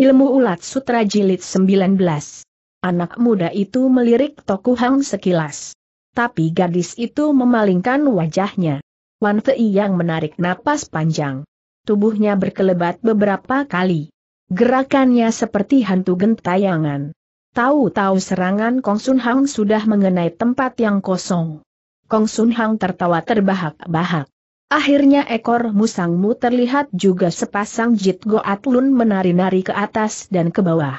Ilmu Ulat Sutra Jilid 19 Anak muda itu melirik Toku Hang sekilas. Tapi gadis itu memalingkan wajahnya. Wan Fei yang menarik napas panjang. Tubuhnya berkelebat beberapa kali. Gerakannya seperti hantu gentayangan. Tahu-tahu serangan Kong Sun Hang sudah mengenai tempat yang kosong. Kong Sun Hang tertawa terbahak-bahak. Akhirnya ekor musangmu terlihat juga sepasang jit goatlun menari-nari ke atas dan ke bawah.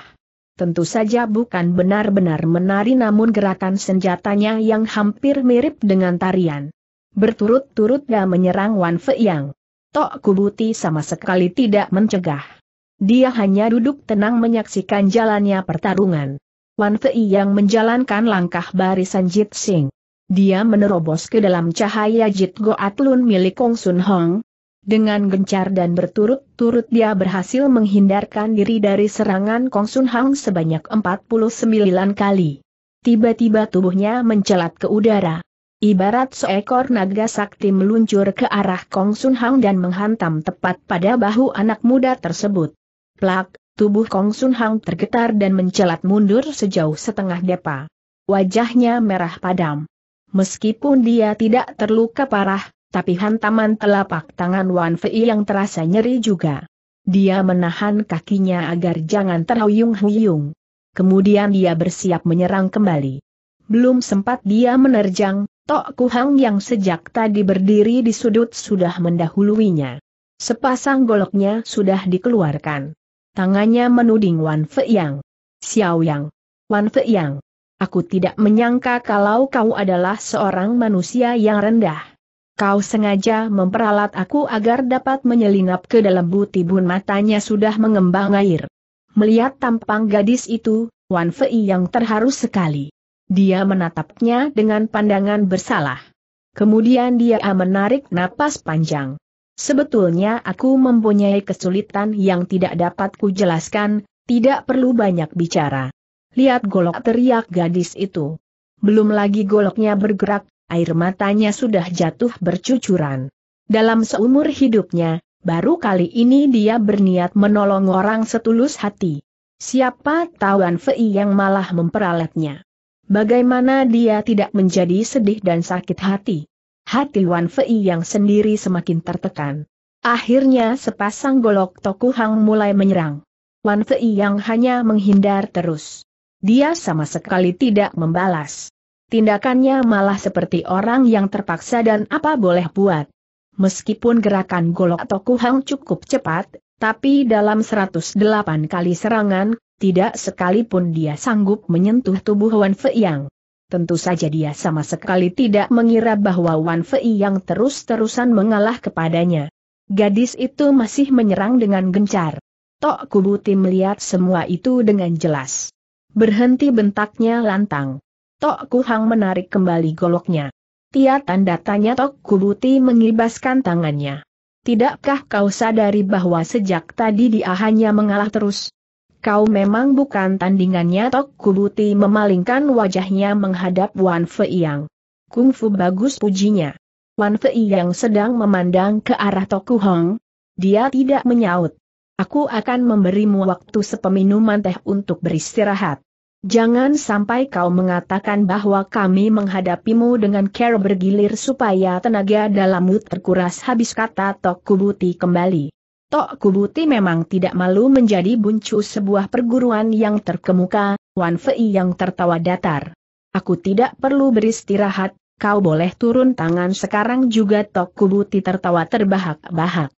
Tentu saja bukan benar-benar menari namun gerakan senjatanya yang hampir mirip dengan tarian. Berturut-turut dia menyerang Wan Fei Yang. Tok Kubuti sama sekali tidak mencegah. Dia hanya duduk tenang menyaksikan jalannya pertarungan. Wan Fei yang menjalankan langkah barisan Jit Sing. Dia menerobos ke dalam cahaya Jit Goat Atlun milik Kong Sun Hong. Dengan gencar dan berturut-turut dia berhasil menghindarkan diri dari serangan Kong Sun Hong sebanyak 49 kali. Tiba-tiba tubuhnya mencelat ke udara. Ibarat seekor naga sakti meluncur ke arah Kong Sun Hang dan menghantam tepat pada bahu anak muda tersebut. Plak, tubuh Kong Sun Hang tergetar dan mencelat mundur sejauh setengah depa. Wajahnya merah padam. Meskipun dia tidak terluka parah, tapi hantaman telapak tangan Wan Fei yang terasa nyeri juga. Dia menahan kakinya agar jangan terhuyung-huyung. Kemudian dia bersiap menyerang kembali. Belum sempat dia menerjang, Tok Kuhang yang sejak tadi berdiri di sudut sudah mendahuluinya. Sepasang goloknya sudah dikeluarkan. Tangannya menuding Wan Fei yang, Xiao Yang. Wan Fei yang. Aku tidak menyangka kalau kau adalah seorang manusia yang rendah. Kau sengaja memperalat aku agar dapat menyelinap ke dalam butibun matanya sudah mengembang air. Melihat tampang gadis itu, Wan Fei yang terharu sekali. Dia menatapnya dengan pandangan bersalah. Kemudian dia menarik napas panjang. Sebetulnya aku mempunyai kesulitan yang tidak dapat kujelaskan, tidak perlu banyak bicara. Lihat golok teriak gadis itu. Belum lagi goloknya bergerak, air matanya sudah jatuh bercucuran. Dalam seumur hidupnya, baru kali ini dia berniat menolong orang setulus hati. Siapa tawan Fei yang malah memperalatnya. Bagaimana dia tidak menjadi sedih dan sakit hati? Hati Wan Fei yang sendiri semakin tertekan. Akhirnya sepasang golok Tokuhang mulai menyerang. Wan Fei yang hanya menghindar terus. Dia sama sekali tidak membalas. Tindakannya malah seperti orang yang terpaksa dan apa boleh buat. Meskipun gerakan golok atau kuhang cukup cepat, tapi dalam 108 kali serangan, tidak sekalipun dia sanggup menyentuh tubuh Wan Fei Yang. Tentu saja dia sama sekali tidak mengira bahwa Wan Fei Yang terus-terusan mengalah kepadanya. Gadis itu masih menyerang dengan gencar. Tok Kubuti melihat semua itu dengan jelas. Berhenti bentaknya lantang. Tok Kuhang menarik kembali goloknya. Tia tanda tanya Tok Kubuti mengibaskan tangannya. Tidakkah kau sadari bahwa sejak tadi dia hanya mengalah terus? Kau memang bukan tandingannya Tok Kubuti memalingkan wajahnya menghadap Wan Fei Yang. Kungfu bagus pujinya. Wan Fei yang sedang memandang ke arah Tok Kuhang. Dia tidak menyaut. Aku akan memberimu waktu sepeminuman teh untuk beristirahat. Jangan sampai kau mengatakan bahwa kami menghadapimu dengan care bergilir supaya tenaga dalammu terkuras habis kata Tok Kubuti kembali. Tok Kubuti memang tidak malu menjadi buncu sebuah perguruan yang terkemuka, Wan Fei yang tertawa datar. Aku tidak perlu beristirahat, kau boleh turun tangan sekarang juga Tok Kubuti tertawa terbahak-bahak.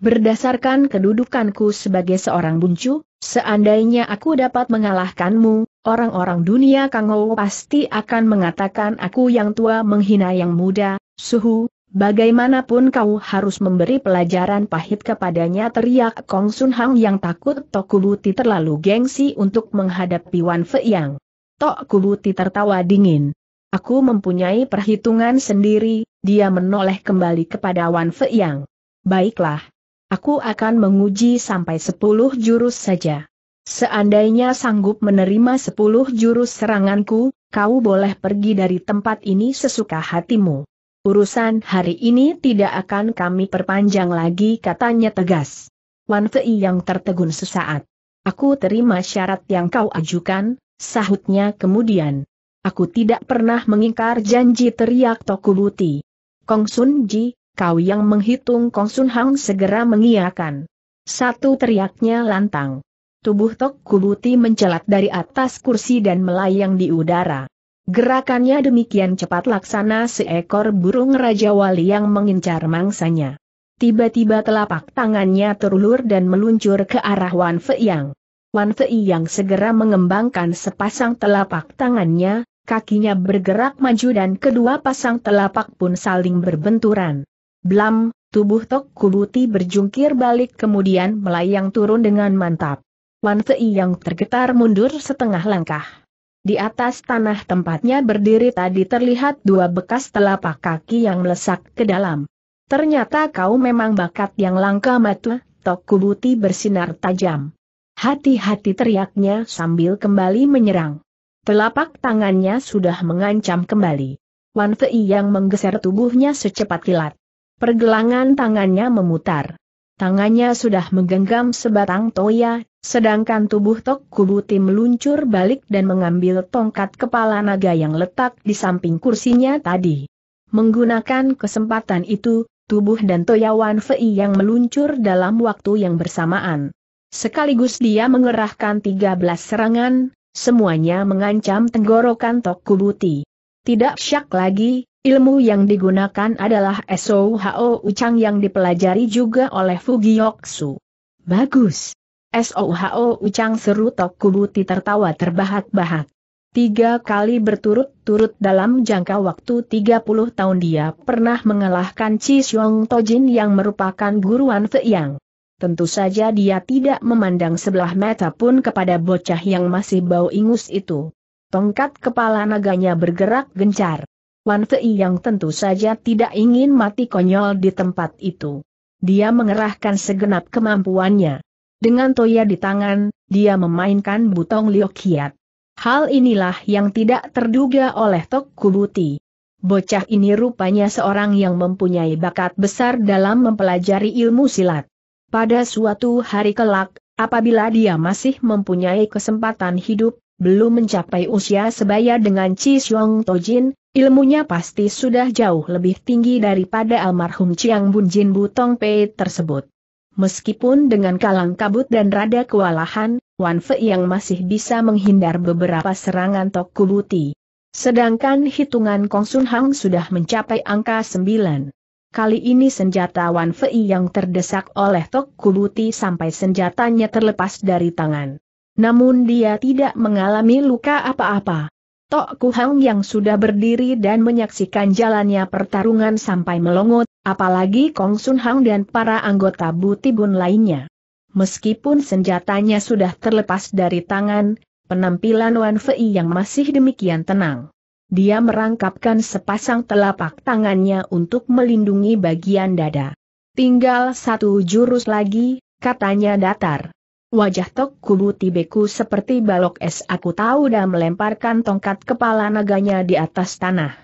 Berdasarkan kedudukanku sebagai seorang buncu, seandainya aku dapat mengalahkanmu, orang-orang dunia Kangou pasti akan mengatakan aku yang tua menghina yang muda, suhu, bagaimanapun kau harus memberi pelajaran pahit kepadanya teriak Kong Sun Hang yang takut Tokubuti terlalu gengsi untuk menghadapi Wan Fei Yang. Tokubuti tertawa dingin. Aku mempunyai perhitungan sendiri, dia menoleh kembali kepada Wan Fei Yang. Baiklah, Aku akan menguji sampai sepuluh jurus saja. Seandainya sanggup menerima sepuluh jurus seranganku, kau boleh pergi dari tempat ini sesuka hatimu. Urusan hari ini tidak akan kami perpanjang lagi katanya tegas. Wan Fei yang tertegun sesaat. Aku terima syarat yang kau ajukan, sahutnya kemudian. Aku tidak pernah mengingkar janji teriak Tokubuti. Kong Sun Ji, kau yang menghitung Kong Sun Hang segera mengiakan. Satu teriaknya lantang. Tubuh Tok Kubuti mencelat dari atas kursi dan melayang di udara. Gerakannya demikian cepat laksana seekor burung Raja Wali yang mengincar mangsanya. Tiba-tiba telapak tangannya terulur dan meluncur ke arah Wan Feiyang. Wan Fei Yang segera mengembangkan sepasang telapak tangannya, kakinya bergerak maju dan kedua pasang telapak pun saling berbenturan. Blam, tubuh Tok Kubuti berjungkir balik kemudian melayang turun dengan mantap. Wan Fei yang tergetar mundur setengah langkah. Di atas tanah tempatnya berdiri tadi terlihat dua bekas telapak kaki yang melesak ke dalam. Ternyata kau memang bakat yang langka mata, Tok Kubuti bersinar tajam. Hati-hati teriaknya sambil kembali menyerang. Telapak tangannya sudah mengancam kembali. Wan Fei yang menggeser tubuhnya secepat kilat. Pergelangan tangannya memutar. Tangannya sudah menggenggam sebatang toya, sedangkan tubuh Tok Kubuti meluncur balik dan mengambil tongkat kepala naga yang letak di samping kursinya tadi. Menggunakan kesempatan itu, tubuh dan toya Wan Fei yang meluncur dalam waktu yang bersamaan. Sekaligus dia mengerahkan 13 serangan, semuanya mengancam tenggorokan Tok Kubuti. Tidak syak lagi, Ilmu yang digunakan adalah SOHO Ucang yang dipelajari juga oleh Fugiyoksu. Bagus. SOHO Ucang seru Tokubuti tertawa terbahak-bahak. Tiga kali berturut-turut dalam jangka waktu 30 tahun dia pernah mengalahkan Chi Xiong Tojin yang merupakan guruan Feiyang. Tentu saja dia tidak memandang sebelah mata pun kepada bocah yang masih bau ingus itu. Tongkat kepala naganya bergerak gencar. Wan Fei yang tentu saja tidak ingin mati konyol di tempat itu. Dia mengerahkan segenap kemampuannya. Dengan toya di tangan, dia memainkan butong liokiat. Hal inilah yang tidak terduga oleh Tok Kubuti. Bocah ini rupanya seorang yang mempunyai bakat besar dalam mempelajari ilmu silat. Pada suatu hari kelak, apabila dia masih mempunyai kesempatan hidup, belum mencapai usia sebaya dengan Chi Xiong Tojin, Ilmunya pasti sudah jauh lebih tinggi daripada almarhum Chiang Bun Jin Butong Pei tersebut. Meskipun dengan kalang kabut dan rada kewalahan, Wan Fei yang masih bisa menghindar beberapa serangan Toku Buti. Sedangkan hitungan Kong Sun Hang sudah mencapai angka 9. Kali ini senjata Wan Fei yang terdesak oleh Toku Buti sampai senjatanya terlepas dari tangan. Namun dia tidak mengalami luka apa-apa. Tok Kuhang yang sudah berdiri dan menyaksikan jalannya pertarungan sampai melongot, apalagi Kong Sun Hang dan para anggota Butibun lainnya. Meskipun senjatanya sudah terlepas dari tangan, penampilan Wan Fei yang masih demikian tenang. Dia merangkapkan sepasang telapak tangannya untuk melindungi bagian dada. Tinggal satu jurus lagi, katanya datar. Wajah Tok Kubu Tibeku seperti balok es aku tahu dan melemparkan tongkat kepala naganya di atas tanah.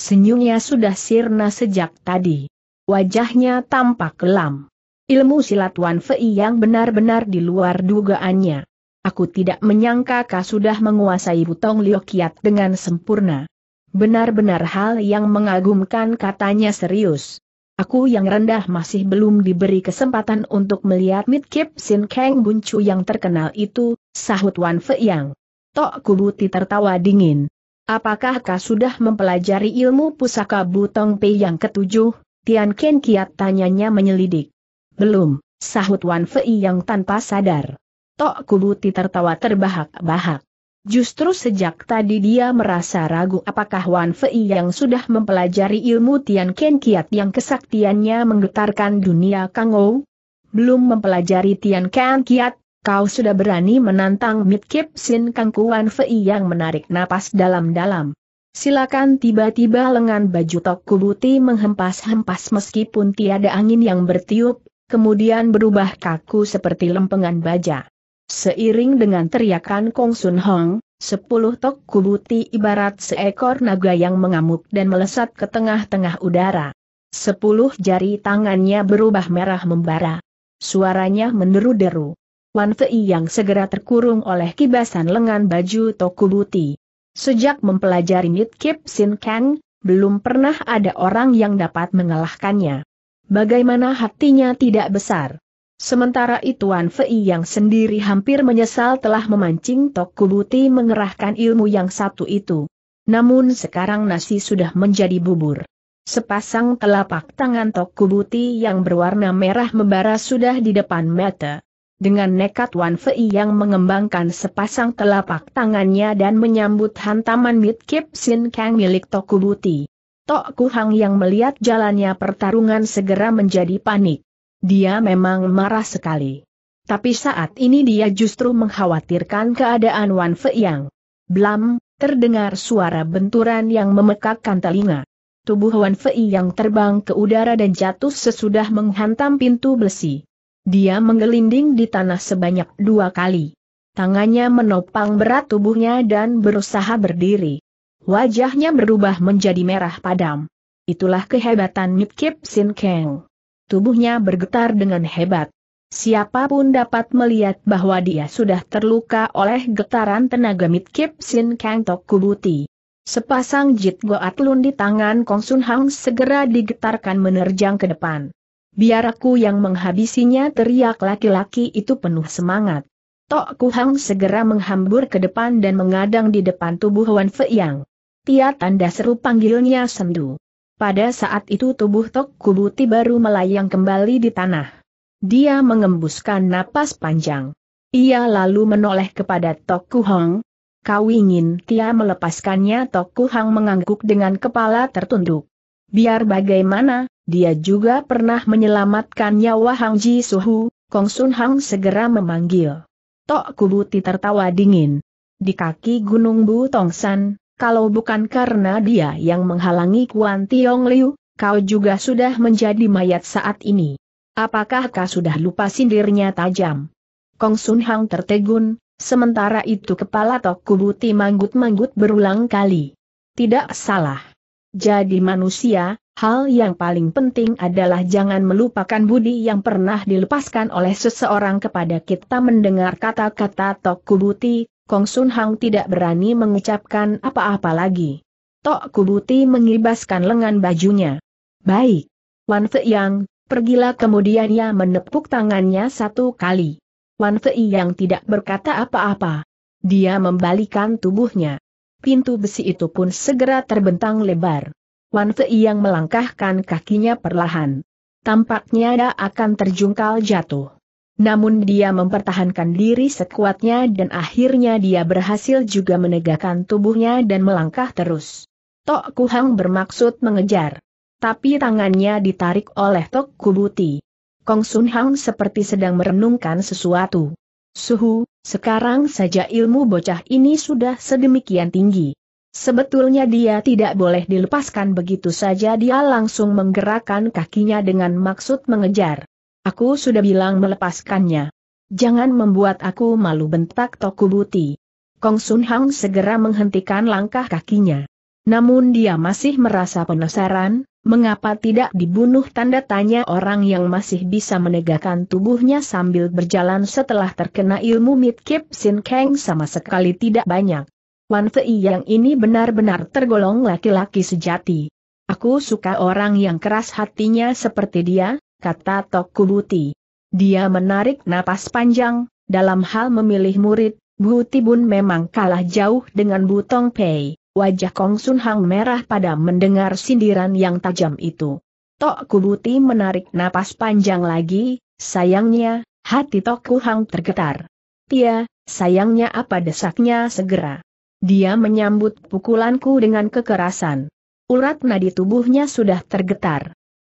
Senyumnya sudah sirna sejak tadi. Wajahnya tampak kelam. Ilmu silat Wan Fei yang benar-benar di luar dugaannya. Aku tidak menyangka kau sudah menguasai butong liokiat dengan sempurna. Benar-benar hal yang mengagumkan katanya serius. Aku yang rendah masih belum diberi kesempatan untuk melihat Mid Kip Sin Kang Buncu yang terkenal itu, sahut Wan Fe Yang. Tok Kubuti tertawa dingin. Apakah kau sudah mempelajari ilmu pusaka Butong Pei yang ketujuh? Tian Ken Kiat tanyanya menyelidik. Belum, sahut Wan Fei yang tanpa sadar. Tok Kubuti tertawa terbahak-bahak. Justru sejak tadi dia merasa ragu apakah Wan Fei yang sudah mempelajari ilmu Tian Ken Kiat yang kesaktiannya menggetarkan dunia Kangou. Belum mempelajari Tian Ken Kiat, kau sudah berani menantang Mid Kip Sin Ku Wan Fei yang menarik napas dalam-dalam. Silakan tiba-tiba lengan baju Tok Kubuti menghempas-hempas meskipun tiada angin yang bertiup, kemudian berubah kaku seperti lempengan baja. Seiring dengan teriakan Kong Sun Hong, sepuluh tok kubuti ibarat seekor naga yang mengamuk dan melesat ke tengah-tengah udara. Sepuluh jari tangannya berubah merah membara. Suaranya meneru deru Wan Fei yang segera terkurung oleh kibasan lengan baju Tokubuti. Sejak mempelajari Mid Kip Sin Kang, belum pernah ada orang yang dapat mengalahkannya. Bagaimana hatinya tidak besar? Sementara itu Wan Fei yang sendiri hampir menyesal telah memancing Tok Kubuti mengerahkan ilmu yang satu itu. Namun sekarang nasi sudah menjadi bubur. Sepasang telapak tangan Tok Kubuti yang berwarna merah membara sudah di depan mata. Dengan nekat Wan Fei yang mengembangkan sepasang telapak tangannya dan menyambut hantaman Mid Kip Sin Kang milik Tok Kubuti. Tok Kuhang yang melihat jalannya pertarungan segera menjadi panik. Dia memang marah sekali. Tapi saat ini dia justru mengkhawatirkan keadaan Wan Fei Yang. Blam, terdengar suara benturan yang memekakkan telinga. Tubuh Wan Fei yang terbang ke udara dan jatuh sesudah menghantam pintu besi. Dia menggelinding di tanah sebanyak dua kali. Tangannya menopang berat tubuhnya dan berusaha berdiri. Wajahnya berubah menjadi merah padam. Itulah kehebatan Kip Sin Keng tubuhnya bergetar dengan hebat. Siapapun dapat melihat bahwa dia sudah terluka oleh getaran tenaga Mit Sin Kang Tok Kubuti. Sepasang Jit Goat Lun di tangan Kong Sun Hang segera digetarkan menerjang ke depan. Biar aku yang menghabisinya teriak laki-laki itu penuh semangat. Tok Hang segera menghambur ke depan dan mengadang di depan tubuh Wan Fei Yang. Tia tanda seru panggilnya sendu. Pada saat itu tubuh Tok Kubuti baru melayang kembali di tanah. Dia mengembuskan napas panjang. Ia lalu menoleh kepada Tok Kuhang. Kau ingin Tia melepaskannya Tok Kuhang mengangguk dengan kepala tertunduk. Biar bagaimana, dia juga pernah menyelamatkan nyawa Hang Ji Suhu, Kong Sun Hang segera memanggil. Tok Kubuti tertawa dingin. Di kaki Gunung Bu Tong San, kalau bukan karena dia yang menghalangi Kuan Tiong Liu, kau juga sudah menjadi mayat saat ini. Apakah kau sudah lupa sindirnya tajam? Kong Sun Hang tertegun, sementara itu kepala Tok Kubuti manggut-manggut berulang kali. Tidak salah. Jadi manusia, hal yang paling penting adalah jangan melupakan budi yang pernah dilepaskan oleh seseorang kepada kita mendengar kata-kata Tok Kubuti, Kong Sun Hang tidak berani mengucapkan apa-apa lagi. Tok Kubuti mengibaskan lengan bajunya. Baik. Wan Fei Yang, pergilah kemudian ia menepuk tangannya satu kali. Wan Fei Yang tidak berkata apa-apa. Dia membalikan tubuhnya. Pintu besi itu pun segera terbentang lebar. Wan Fei Yang melangkahkan kakinya perlahan. Tampaknya dia akan terjungkal jatuh. Namun dia mempertahankan diri sekuatnya dan akhirnya dia berhasil juga menegakkan tubuhnya dan melangkah terus. Tok Kuhang bermaksud mengejar. Tapi tangannya ditarik oleh Tok Kubuti. Kong Sun Hang seperti sedang merenungkan sesuatu. Suhu, sekarang saja ilmu bocah ini sudah sedemikian tinggi. Sebetulnya dia tidak boleh dilepaskan begitu saja dia langsung menggerakkan kakinya dengan maksud mengejar. Aku sudah bilang melepaskannya. Jangan membuat aku malu bentak Tokubuti. Kong Sun Hang segera menghentikan langkah kakinya. Namun dia masih merasa penasaran, mengapa tidak dibunuh tanda tanya orang yang masih bisa menegakkan tubuhnya sambil berjalan setelah terkena ilmu Kip Sin Kang sama sekali tidak banyak. Wan Fei yang ini benar-benar tergolong laki-laki sejati. Aku suka orang yang keras hatinya seperti dia, kata Tok Tokubuti. Dia menarik napas panjang, dalam hal memilih murid, Bu Tibun memang kalah jauh dengan Butong Pei. Wajah Kong Sun Hang merah pada mendengar sindiran yang tajam itu. Tok Kubuti menarik napas panjang lagi, sayangnya, hati Tok Kuhang tergetar. Tia, sayangnya apa desaknya segera. Dia menyambut pukulanku dengan kekerasan. Urat nadi tubuhnya sudah tergetar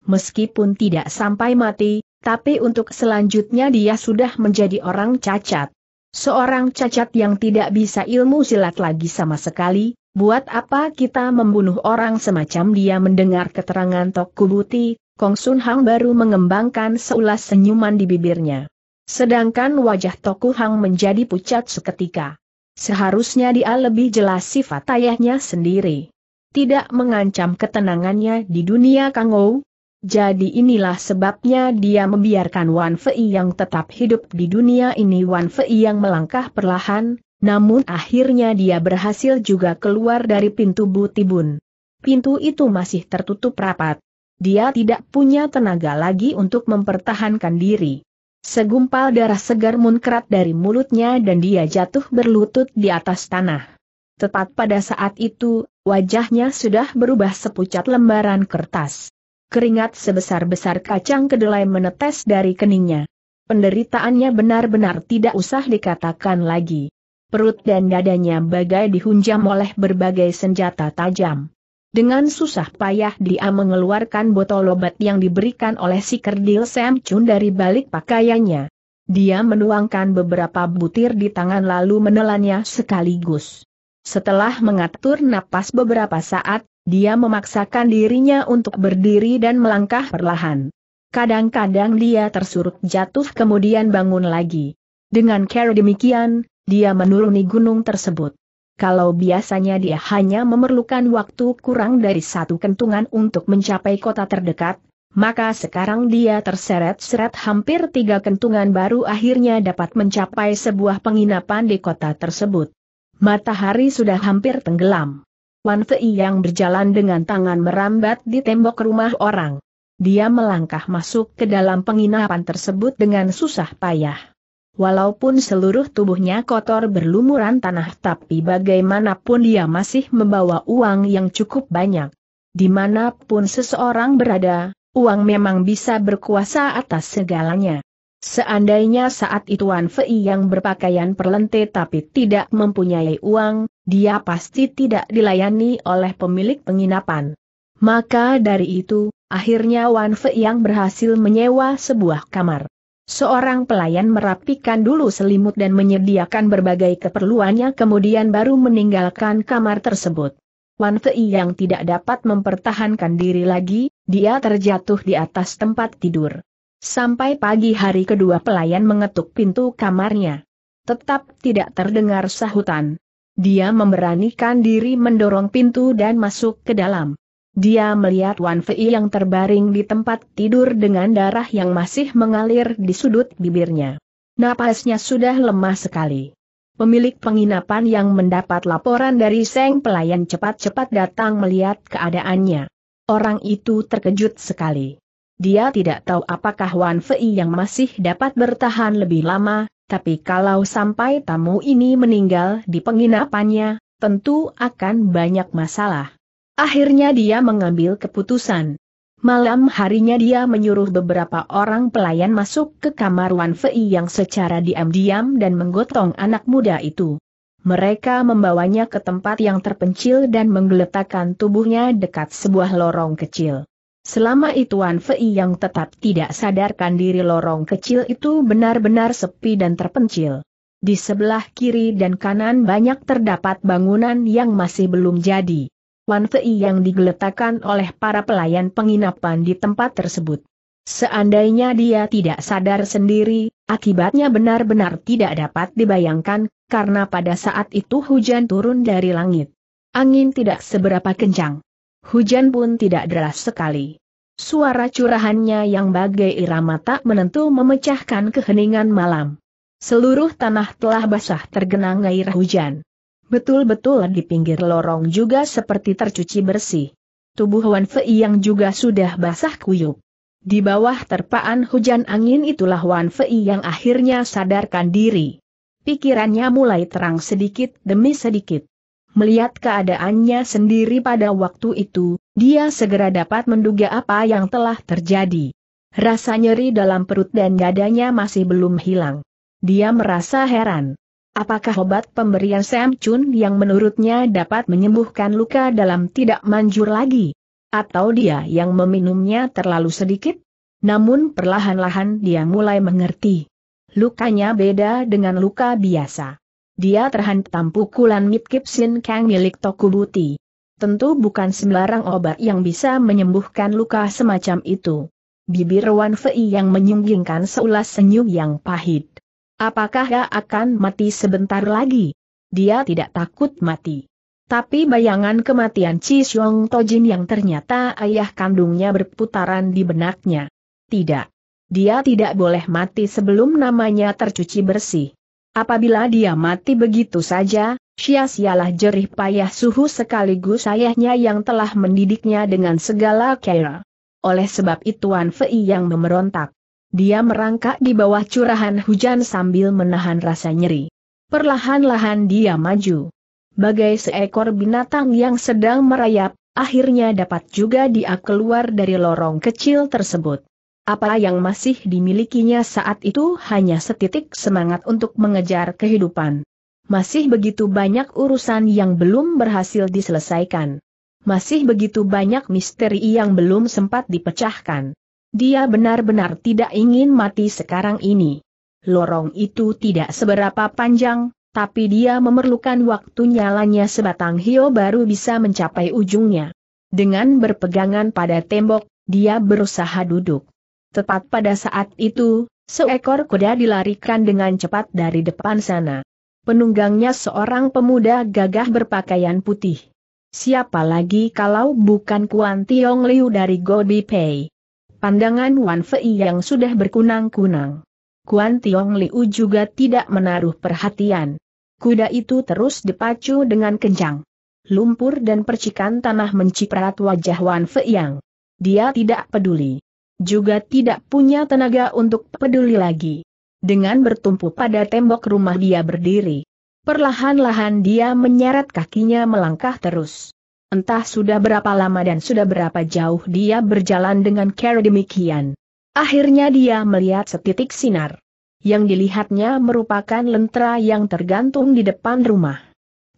meskipun tidak sampai mati, tapi untuk selanjutnya dia sudah menjadi orang cacat. Seorang cacat yang tidak bisa ilmu silat lagi sama sekali, buat apa kita membunuh orang semacam dia mendengar keterangan Tok Kubuti, Kong Sun Hang baru mengembangkan seulas senyuman di bibirnya. Sedangkan wajah Toku Hang menjadi pucat seketika. Seharusnya dia lebih jelas sifat ayahnya sendiri. Tidak mengancam ketenangannya di dunia Kangou, jadi inilah sebabnya dia membiarkan Wan Fei yang tetap hidup di dunia ini Wan Fei yang melangkah perlahan, namun akhirnya dia berhasil juga keluar dari pintu butibun. Pintu itu masih tertutup rapat. Dia tidak punya tenaga lagi untuk mempertahankan diri. Segumpal darah segar munkrat dari mulutnya dan dia jatuh berlutut di atas tanah. Tepat pada saat itu, wajahnya sudah berubah sepucat lembaran kertas keringat sebesar-besar kacang kedelai menetes dari keningnya. Penderitaannya benar-benar tidak usah dikatakan lagi. Perut dan dadanya bagai dihunjam oleh berbagai senjata tajam. Dengan susah payah dia mengeluarkan botol obat yang diberikan oleh si kerdil Sam Chun dari balik pakaiannya. Dia menuangkan beberapa butir di tangan lalu menelannya sekaligus. Setelah mengatur napas beberapa saat, dia memaksakan dirinya untuk berdiri dan melangkah perlahan. Kadang-kadang dia tersurut jatuh kemudian bangun lagi. Dengan cara demikian, dia menuruni gunung tersebut. Kalau biasanya dia hanya memerlukan waktu kurang dari satu kentungan untuk mencapai kota terdekat, maka sekarang dia terseret-seret hampir tiga kentungan baru akhirnya dapat mencapai sebuah penginapan di kota tersebut. Matahari sudah hampir tenggelam. Wan Fei yang berjalan dengan tangan merambat di tembok rumah orang. Dia melangkah masuk ke dalam penginapan tersebut dengan susah payah. Walaupun seluruh tubuhnya kotor berlumuran tanah tapi bagaimanapun dia masih membawa uang yang cukup banyak. Dimanapun seseorang berada, uang memang bisa berkuasa atas segalanya. Seandainya saat itu Wan Fei yang berpakaian perlente tapi tidak mempunyai uang, dia pasti tidak dilayani oleh pemilik penginapan. Maka dari itu, akhirnya Wan Fei yang berhasil menyewa sebuah kamar. Seorang pelayan merapikan dulu selimut dan menyediakan berbagai keperluannya kemudian baru meninggalkan kamar tersebut. Wan Fei yang tidak dapat mempertahankan diri lagi, dia terjatuh di atas tempat tidur. Sampai pagi hari kedua pelayan mengetuk pintu kamarnya. Tetap tidak terdengar sahutan. Dia memberanikan diri mendorong pintu dan masuk ke dalam. Dia melihat Wan Fei yang terbaring di tempat tidur dengan darah yang masih mengalir di sudut bibirnya. Napasnya sudah lemah sekali. Pemilik penginapan yang mendapat laporan dari Seng pelayan cepat-cepat datang melihat keadaannya. Orang itu terkejut sekali. Dia tidak tahu apakah Wan Fei yang masih dapat bertahan lebih lama, tapi kalau sampai tamu ini meninggal di penginapannya, tentu akan banyak masalah. Akhirnya dia mengambil keputusan. Malam harinya dia menyuruh beberapa orang pelayan masuk ke kamar Wan Fei yang secara diam-diam dan menggotong anak muda itu. Mereka membawanya ke tempat yang terpencil dan menggeletakkan tubuhnya dekat sebuah lorong kecil. Selama itu Wan Fei yang tetap tidak sadarkan diri lorong kecil itu benar-benar sepi dan terpencil. Di sebelah kiri dan kanan banyak terdapat bangunan yang masih belum jadi. Wan Fei yang digeletakkan oleh para pelayan penginapan di tempat tersebut. Seandainya dia tidak sadar sendiri, akibatnya benar-benar tidak dapat dibayangkan, karena pada saat itu hujan turun dari langit. Angin tidak seberapa kencang. Hujan pun tidak deras sekali. Suara curahannya yang bagai irama tak menentu memecahkan keheningan malam. Seluruh tanah telah basah tergenang air hujan. Betul-betul di pinggir lorong juga seperti tercuci bersih. Tubuh Wan Fei yang juga sudah basah kuyup. Di bawah terpaan hujan angin itulah Wan Fei yang akhirnya sadarkan diri. Pikirannya mulai terang sedikit demi sedikit. Melihat keadaannya sendiri pada waktu itu, dia segera dapat menduga apa yang telah terjadi. Rasa nyeri dalam perut dan dadanya masih belum hilang. Dia merasa heran. Apakah obat pemberian Sam Chun yang menurutnya dapat menyembuhkan luka dalam tidak manjur lagi? Atau dia yang meminumnya terlalu sedikit? Namun perlahan-lahan dia mulai mengerti. Lukanya beda dengan luka biasa dia terhantam pukulan sin Kang milik Tokubuti. Tentu bukan sembarang obat yang bisa menyembuhkan luka semacam itu. Bibir Wan Fei yang menyunggingkan seulas senyum yang pahit. Apakah dia akan mati sebentar lagi? Dia tidak takut mati. Tapi bayangan kematian Chi Xiong Tojin yang ternyata ayah kandungnya berputaran di benaknya. Tidak. Dia tidak boleh mati sebelum namanya tercuci bersih. Apabila dia mati begitu saja, sia-sialah jerih payah suhu sekaligus ayahnya yang telah mendidiknya dengan segala kaya. Oleh sebab itu Wan Fei yang memerontak. Dia merangkak di bawah curahan hujan sambil menahan rasa nyeri. Perlahan-lahan dia maju. Bagai seekor binatang yang sedang merayap, akhirnya dapat juga dia keluar dari lorong kecil tersebut. Apa yang masih dimilikinya saat itu hanya setitik semangat untuk mengejar kehidupan. Masih begitu banyak urusan yang belum berhasil diselesaikan. Masih begitu banyak misteri yang belum sempat dipecahkan. Dia benar-benar tidak ingin mati sekarang ini. Lorong itu tidak seberapa panjang, tapi dia memerlukan waktu nyalanya sebatang hio baru bisa mencapai ujungnya. Dengan berpegangan pada tembok, dia berusaha duduk. Tepat pada saat itu, seekor kuda dilarikan dengan cepat dari depan sana. Penunggangnya seorang pemuda gagah berpakaian putih. Siapa lagi kalau bukan Kuan Tiong Liu dari Gobi Pei? Pandangan Wan Fei yang sudah berkunang-kunang. Kuan Tiong Liu juga tidak menaruh perhatian. Kuda itu terus dipacu dengan kencang. Lumpur dan percikan tanah menciprat wajah Wan Fei yang. Dia tidak peduli juga tidak punya tenaga untuk peduli lagi. Dengan bertumpu pada tembok rumah dia berdiri. Perlahan-lahan dia menyeret kakinya melangkah terus. Entah sudah berapa lama dan sudah berapa jauh dia berjalan dengan cara demikian. Akhirnya dia melihat setitik sinar. Yang dilihatnya merupakan lentera yang tergantung di depan rumah.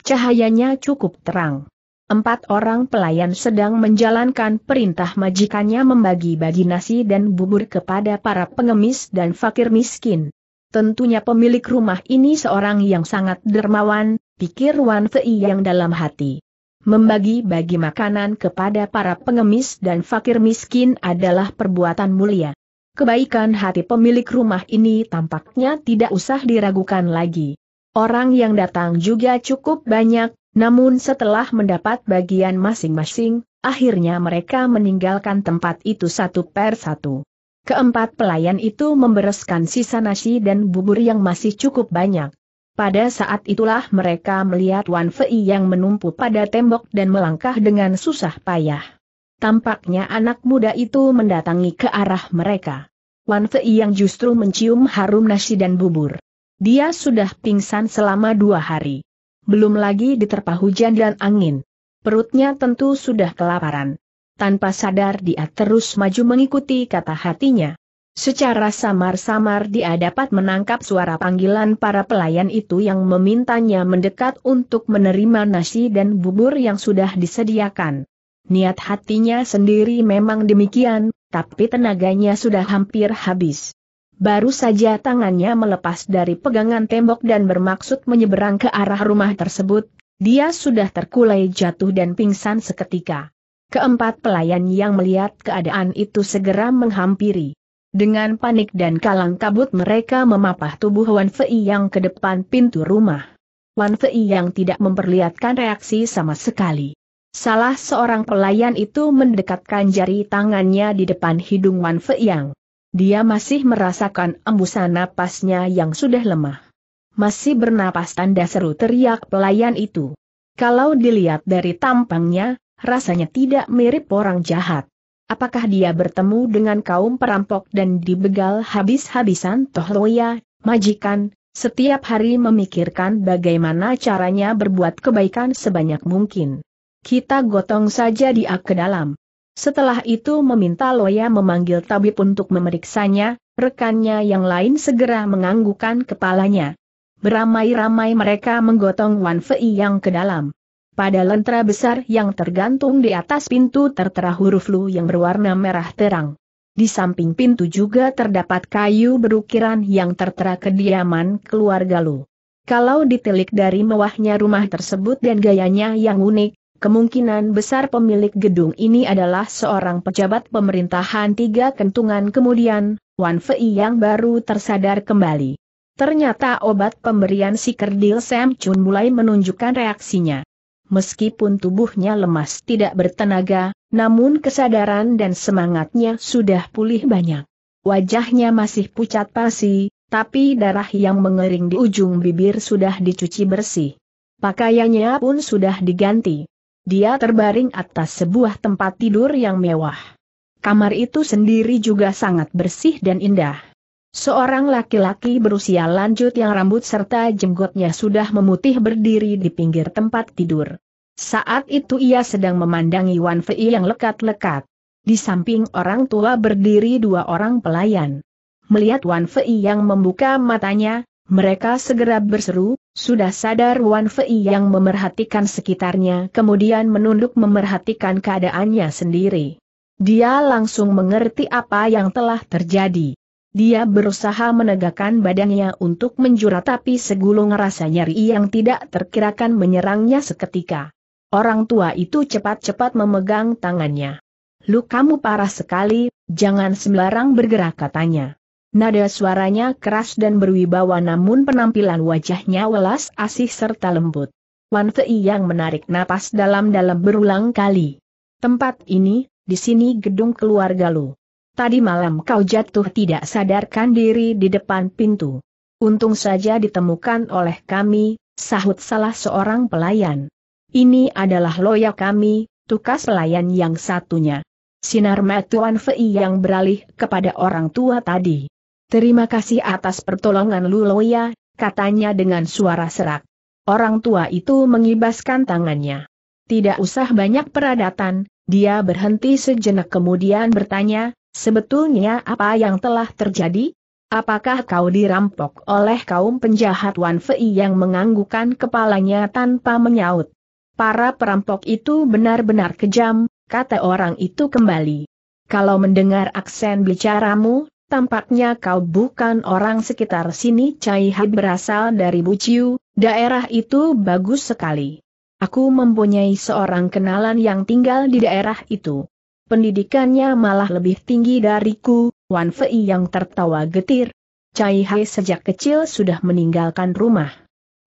Cahayanya cukup terang. Empat orang pelayan sedang menjalankan perintah majikannya membagi-bagi nasi dan bubur kepada para pengemis dan fakir miskin. Tentunya pemilik rumah ini seorang yang sangat dermawan, pikir Wan Fei yang dalam hati. Membagi-bagi makanan kepada para pengemis dan fakir miskin adalah perbuatan mulia. Kebaikan hati pemilik rumah ini tampaknya tidak usah diragukan lagi. Orang yang datang juga cukup banyak, namun setelah mendapat bagian masing-masing, akhirnya mereka meninggalkan tempat itu satu per satu. Keempat pelayan itu membereskan sisa nasi dan bubur yang masih cukup banyak. Pada saat itulah mereka melihat Wan Fei yang menumpu pada tembok dan melangkah dengan susah payah. Tampaknya anak muda itu mendatangi ke arah mereka. Wan Fei yang justru mencium harum nasi dan bubur. Dia sudah pingsan selama dua hari belum lagi diterpa hujan dan angin. Perutnya tentu sudah kelaparan. Tanpa sadar dia terus maju mengikuti kata hatinya. Secara samar-samar dia dapat menangkap suara panggilan para pelayan itu yang memintanya mendekat untuk menerima nasi dan bubur yang sudah disediakan. Niat hatinya sendiri memang demikian, tapi tenaganya sudah hampir habis baru saja tangannya melepas dari pegangan tembok dan bermaksud menyeberang ke arah rumah tersebut, dia sudah terkulai jatuh dan pingsan seketika. Keempat pelayan yang melihat keadaan itu segera menghampiri. Dengan panik dan kalang kabut mereka memapah tubuh Wan Fei yang ke depan pintu rumah. Wan Fei yang tidak memperlihatkan reaksi sama sekali. Salah seorang pelayan itu mendekatkan jari tangannya di depan hidung Wan Fei yang. Dia masih merasakan embusan napasnya yang sudah lemah. Masih bernapas tanda seru teriak pelayan itu. Kalau dilihat dari tampangnya, rasanya tidak mirip orang jahat. Apakah dia bertemu dengan kaum perampok dan dibegal habis-habisan Tohloya, majikan, setiap hari memikirkan bagaimana caranya berbuat kebaikan sebanyak mungkin. Kita gotong saja dia ke dalam, setelah itu meminta Loya memanggil tabib untuk memeriksanya, rekannya yang lain segera menganggukkan kepalanya. Beramai-ramai mereka menggotong Wan Fei yang ke dalam. Pada lentera besar yang tergantung di atas pintu tertera huruf Lu yang berwarna merah terang. Di samping pintu juga terdapat kayu berukiran yang tertera kediaman keluarga Lu. Kalau ditelik dari mewahnya rumah tersebut dan gayanya yang unik, Kemungkinan besar pemilik gedung ini adalah seorang pejabat pemerintahan tiga kentungan kemudian, Wan Fei yang baru tersadar kembali. Ternyata obat pemberian si kerdil Sam Chun mulai menunjukkan reaksinya. Meskipun tubuhnya lemas tidak bertenaga, namun kesadaran dan semangatnya sudah pulih banyak. Wajahnya masih pucat pasi, tapi darah yang mengering di ujung bibir sudah dicuci bersih. Pakaiannya pun sudah diganti dia terbaring atas sebuah tempat tidur yang mewah. Kamar itu sendiri juga sangat bersih dan indah. Seorang laki-laki berusia lanjut yang rambut serta jenggotnya sudah memutih berdiri di pinggir tempat tidur. Saat itu ia sedang memandangi Wan Fei yang lekat-lekat. Di samping orang tua berdiri dua orang pelayan. Melihat Wan Fei yang membuka matanya, mereka segera berseru, sudah sadar Wan Fei yang memerhatikan sekitarnya kemudian menunduk memerhatikan keadaannya sendiri. Dia langsung mengerti apa yang telah terjadi. Dia berusaha menegakkan badannya untuk menjura tapi segulung rasa nyeri yang tidak terkirakan menyerangnya seketika. Orang tua itu cepat-cepat memegang tangannya. Lu kamu parah sekali, jangan sembarang bergerak katanya. Nada suaranya keras dan berwibawa namun penampilan wajahnya welas asih serta lembut. Wan Fei yang menarik napas dalam-dalam berulang kali. Tempat ini, di sini gedung keluarga lu. Tadi malam kau jatuh tidak sadarkan diri di depan pintu. Untung saja ditemukan oleh kami, sahut salah seorang pelayan. Ini adalah loya kami, tukas pelayan yang satunya sinar mata Wan Fei yang beralih kepada orang tua tadi. Terima kasih atas pertolongan Luloya, katanya dengan suara serak. Orang tua itu mengibaskan tangannya. Tidak usah banyak peradatan, dia berhenti sejenak kemudian bertanya, sebetulnya apa yang telah terjadi? Apakah kau dirampok oleh kaum penjahat Wan Fei yang menganggukan kepalanya tanpa menyaut? Para perampok itu benar-benar kejam, kata orang itu kembali. Kalau mendengar aksen bicaramu, Tampaknya kau bukan orang sekitar sini Cai Hai berasal dari Buciu, daerah itu bagus sekali. Aku mempunyai seorang kenalan yang tinggal di daerah itu. Pendidikannya malah lebih tinggi dariku, Wan Fei yang tertawa getir. Cai Hai sejak kecil sudah meninggalkan rumah.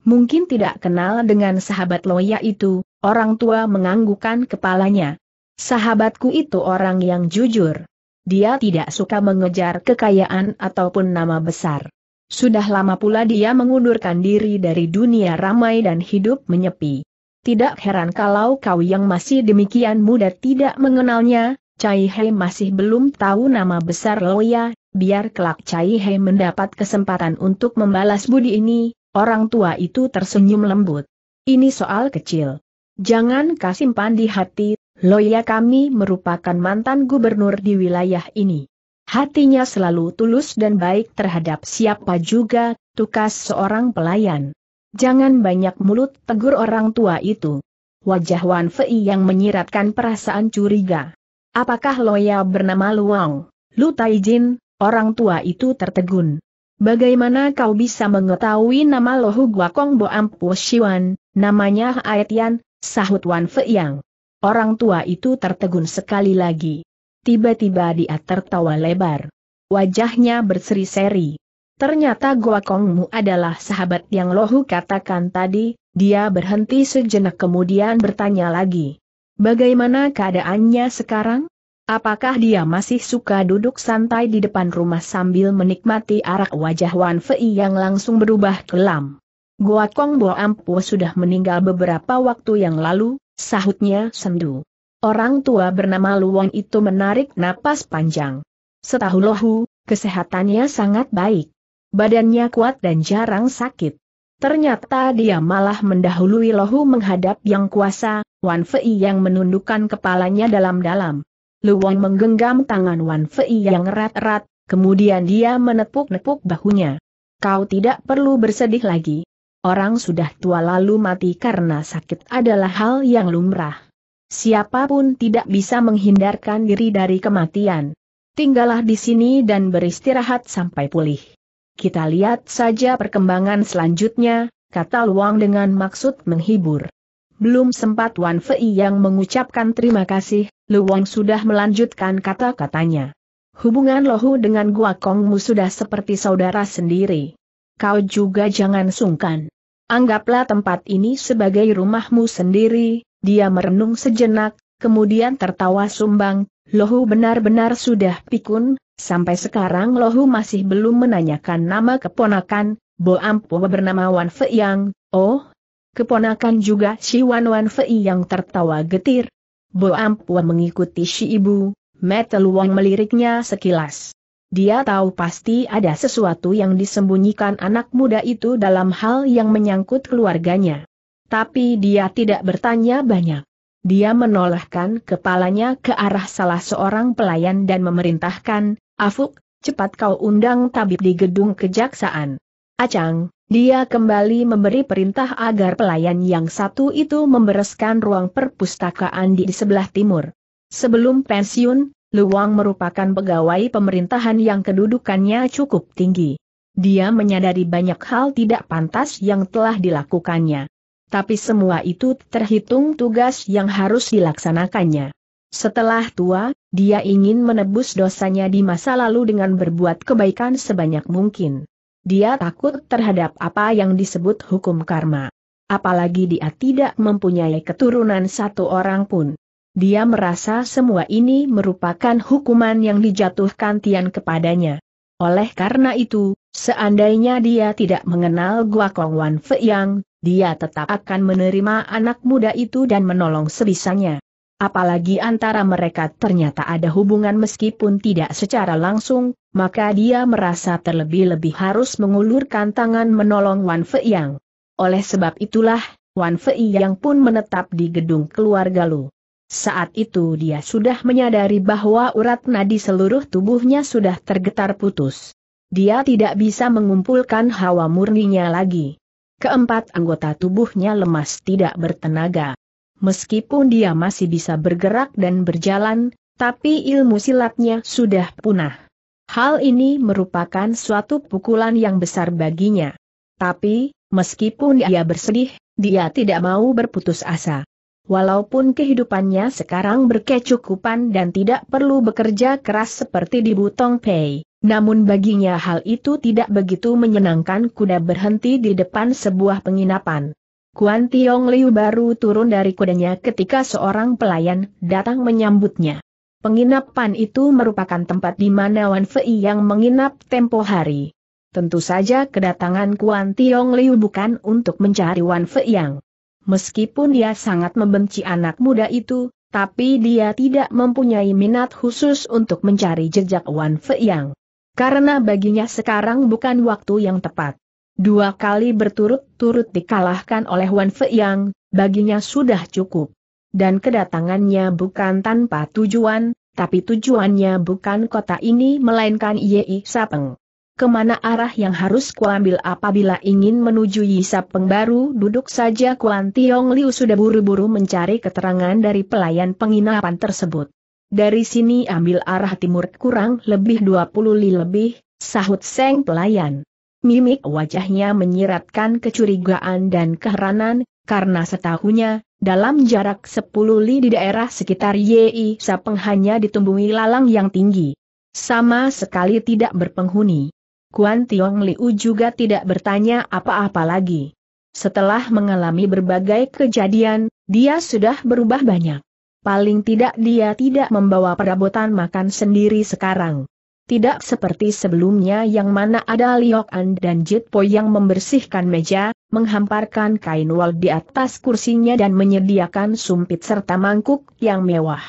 Mungkin tidak kenal dengan sahabat Loya itu, orang tua menganggukan kepalanya. Sahabatku itu orang yang jujur. Dia tidak suka mengejar kekayaan ataupun nama besar. Sudah lama pula dia mengundurkan diri dari dunia ramai dan hidup menyepi. Tidak heran kalau kau yang masih demikian muda tidak mengenalnya, Cai Hei masih belum tahu nama besar Loya, biar kelak Cai Hei mendapat kesempatan untuk membalas budi ini, orang tua itu tersenyum lembut. Ini soal kecil. Jangan kasimpan di hati, Loya kami merupakan mantan gubernur di wilayah ini. Hatinya selalu tulus dan baik terhadap siapa juga, tukas seorang pelayan. Jangan banyak mulut tegur orang tua itu. Wajah Wan Fei yang menyiratkan perasaan curiga. Apakah Loya bernama Luang, Lu Taijin, orang tua itu tertegun. Bagaimana kau bisa mengetahui nama Lohu Guakong Boam Puo Shiwan, namanya Haetian, sahut Wan Fei yang. Orang tua itu tertegun sekali lagi. Tiba-tiba dia tertawa lebar. Wajahnya berseri-seri. Ternyata Goa Kongmu adalah sahabat yang Lohu katakan tadi, dia berhenti sejenak kemudian bertanya lagi. Bagaimana keadaannya sekarang? Apakah dia masih suka duduk santai di depan rumah sambil menikmati arak wajah Wan Fei yang langsung berubah kelam? Goa Kong Bo Ampu sudah meninggal beberapa waktu yang lalu, sahutnya sendu. Orang tua bernama Luwon itu menarik napas panjang. Setahu Lohu, kesehatannya sangat baik. Badannya kuat dan jarang sakit. Ternyata dia malah mendahului Lohu menghadap yang kuasa, Wan Fei yang menundukkan kepalanya dalam-dalam. Luwon menggenggam tangan Wan Fei yang erat-erat, kemudian dia menepuk-nepuk bahunya. Kau tidak perlu bersedih lagi, orang sudah tua lalu mati karena sakit adalah hal yang lumrah. Siapapun tidak bisa menghindarkan diri dari kematian. Tinggallah di sini dan beristirahat sampai pulih. Kita lihat saja perkembangan selanjutnya, kata Luang dengan maksud menghibur. Belum sempat Wan Fei yang mengucapkan terima kasih, Luang sudah melanjutkan kata-katanya. Hubungan Lohu dengan Gua Kongmu sudah seperti saudara sendiri. Kau juga jangan sungkan. Anggaplah tempat ini sebagai rumahmu sendiri, dia merenung sejenak, kemudian tertawa sumbang, Lohu benar-benar sudah pikun, sampai sekarang Lohu masih belum menanyakan nama keponakan, Bo Ampo bernama Wan Fei Yang, oh, keponakan juga si Wan Wan Fei Yang tertawa getir. Bo Ampo mengikuti si ibu, Meteluang meliriknya sekilas. Dia tahu pasti ada sesuatu yang disembunyikan anak muda itu dalam hal yang menyangkut keluarganya. Tapi dia tidak bertanya banyak. Dia menolehkan kepalanya ke arah salah seorang pelayan dan memerintahkan, Afuk, cepat kau undang tabib di gedung kejaksaan. Acang, dia kembali memberi perintah agar pelayan yang satu itu membereskan ruang perpustakaan di sebelah timur. Sebelum pensiun, Luang merupakan pegawai pemerintahan yang kedudukannya cukup tinggi. Dia menyadari banyak hal tidak pantas yang telah dilakukannya. Tapi semua itu terhitung tugas yang harus dilaksanakannya. Setelah tua, dia ingin menebus dosanya di masa lalu dengan berbuat kebaikan sebanyak mungkin. Dia takut terhadap apa yang disebut hukum karma. Apalagi dia tidak mempunyai keturunan satu orang pun. Dia merasa semua ini merupakan hukuman yang dijatuhkan Tian kepadanya. Oleh karena itu, seandainya dia tidak mengenal Gua Kong Wan Feiyang, dia tetap akan menerima anak muda itu dan menolong sebisanya. Apalagi antara mereka ternyata ada hubungan meskipun tidak secara langsung, maka dia merasa terlebih-lebih harus mengulurkan tangan menolong Wan yang. Oleh sebab itulah, Wan Fei yang pun menetap di gedung keluarga Lu. Saat itu dia sudah menyadari bahwa urat nadi seluruh tubuhnya sudah tergetar putus. Dia tidak bisa mengumpulkan hawa murninya lagi. Keempat anggota tubuhnya lemas tidak bertenaga. Meskipun dia masih bisa bergerak dan berjalan, tapi ilmu silatnya sudah punah. Hal ini merupakan suatu pukulan yang besar baginya. Tapi, meskipun dia bersedih, dia tidak mau berputus asa. Walaupun kehidupannya sekarang berkecukupan dan tidak perlu bekerja keras seperti di Butong Pei, namun baginya hal itu tidak begitu menyenangkan kuda berhenti di depan sebuah penginapan. Kuan Tiong Liu baru turun dari kudanya ketika seorang pelayan datang menyambutnya. Penginapan itu merupakan tempat di mana Wan Fei yang menginap tempo hari. Tentu saja kedatangan Kuan Tiong Liu bukan untuk mencari Wan Fei yang. Meskipun dia sangat membenci anak muda itu, tapi dia tidak mempunyai minat khusus untuk mencari jejak Wan Feiyang. Karena baginya sekarang bukan waktu yang tepat. Dua kali berturut-turut dikalahkan oleh Wan Feiyang, baginya sudah cukup. Dan kedatangannya bukan tanpa tujuan, tapi tujuannya bukan kota ini melainkan Yei Sapeng kemana arah yang harus kuambil apabila ingin menuju Yisap pengbaru duduk saja Kuan Tiong Liu sudah buru-buru mencari keterangan dari pelayan penginapan tersebut. Dari sini ambil arah timur kurang lebih 20 li lebih, sahut Seng pelayan. Mimik wajahnya menyiratkan kecurigaan dan keheranan, karena setahunya, dalam jarak 10 li di daerah sekitar Yi Sapeng hanya ditumbuhi lalang yang tinggi. Sama sekali tidak berpenghuni. Kuan Tiong Liu juga tidak bertanya apa-apa lagi. Setelah mengalami berbagai kejadian, dia sudah berubah banyak. Paling tidak dia tidak membawa perabotan makan sendiri sekarang. Tidak seperti sebelumnya yang mana ada Liok An dan Jit Po yang membersihkan meja, menghamparkan kain wol di atas kursinya dan menyediakan sumpit serta mangkuk yang mewah.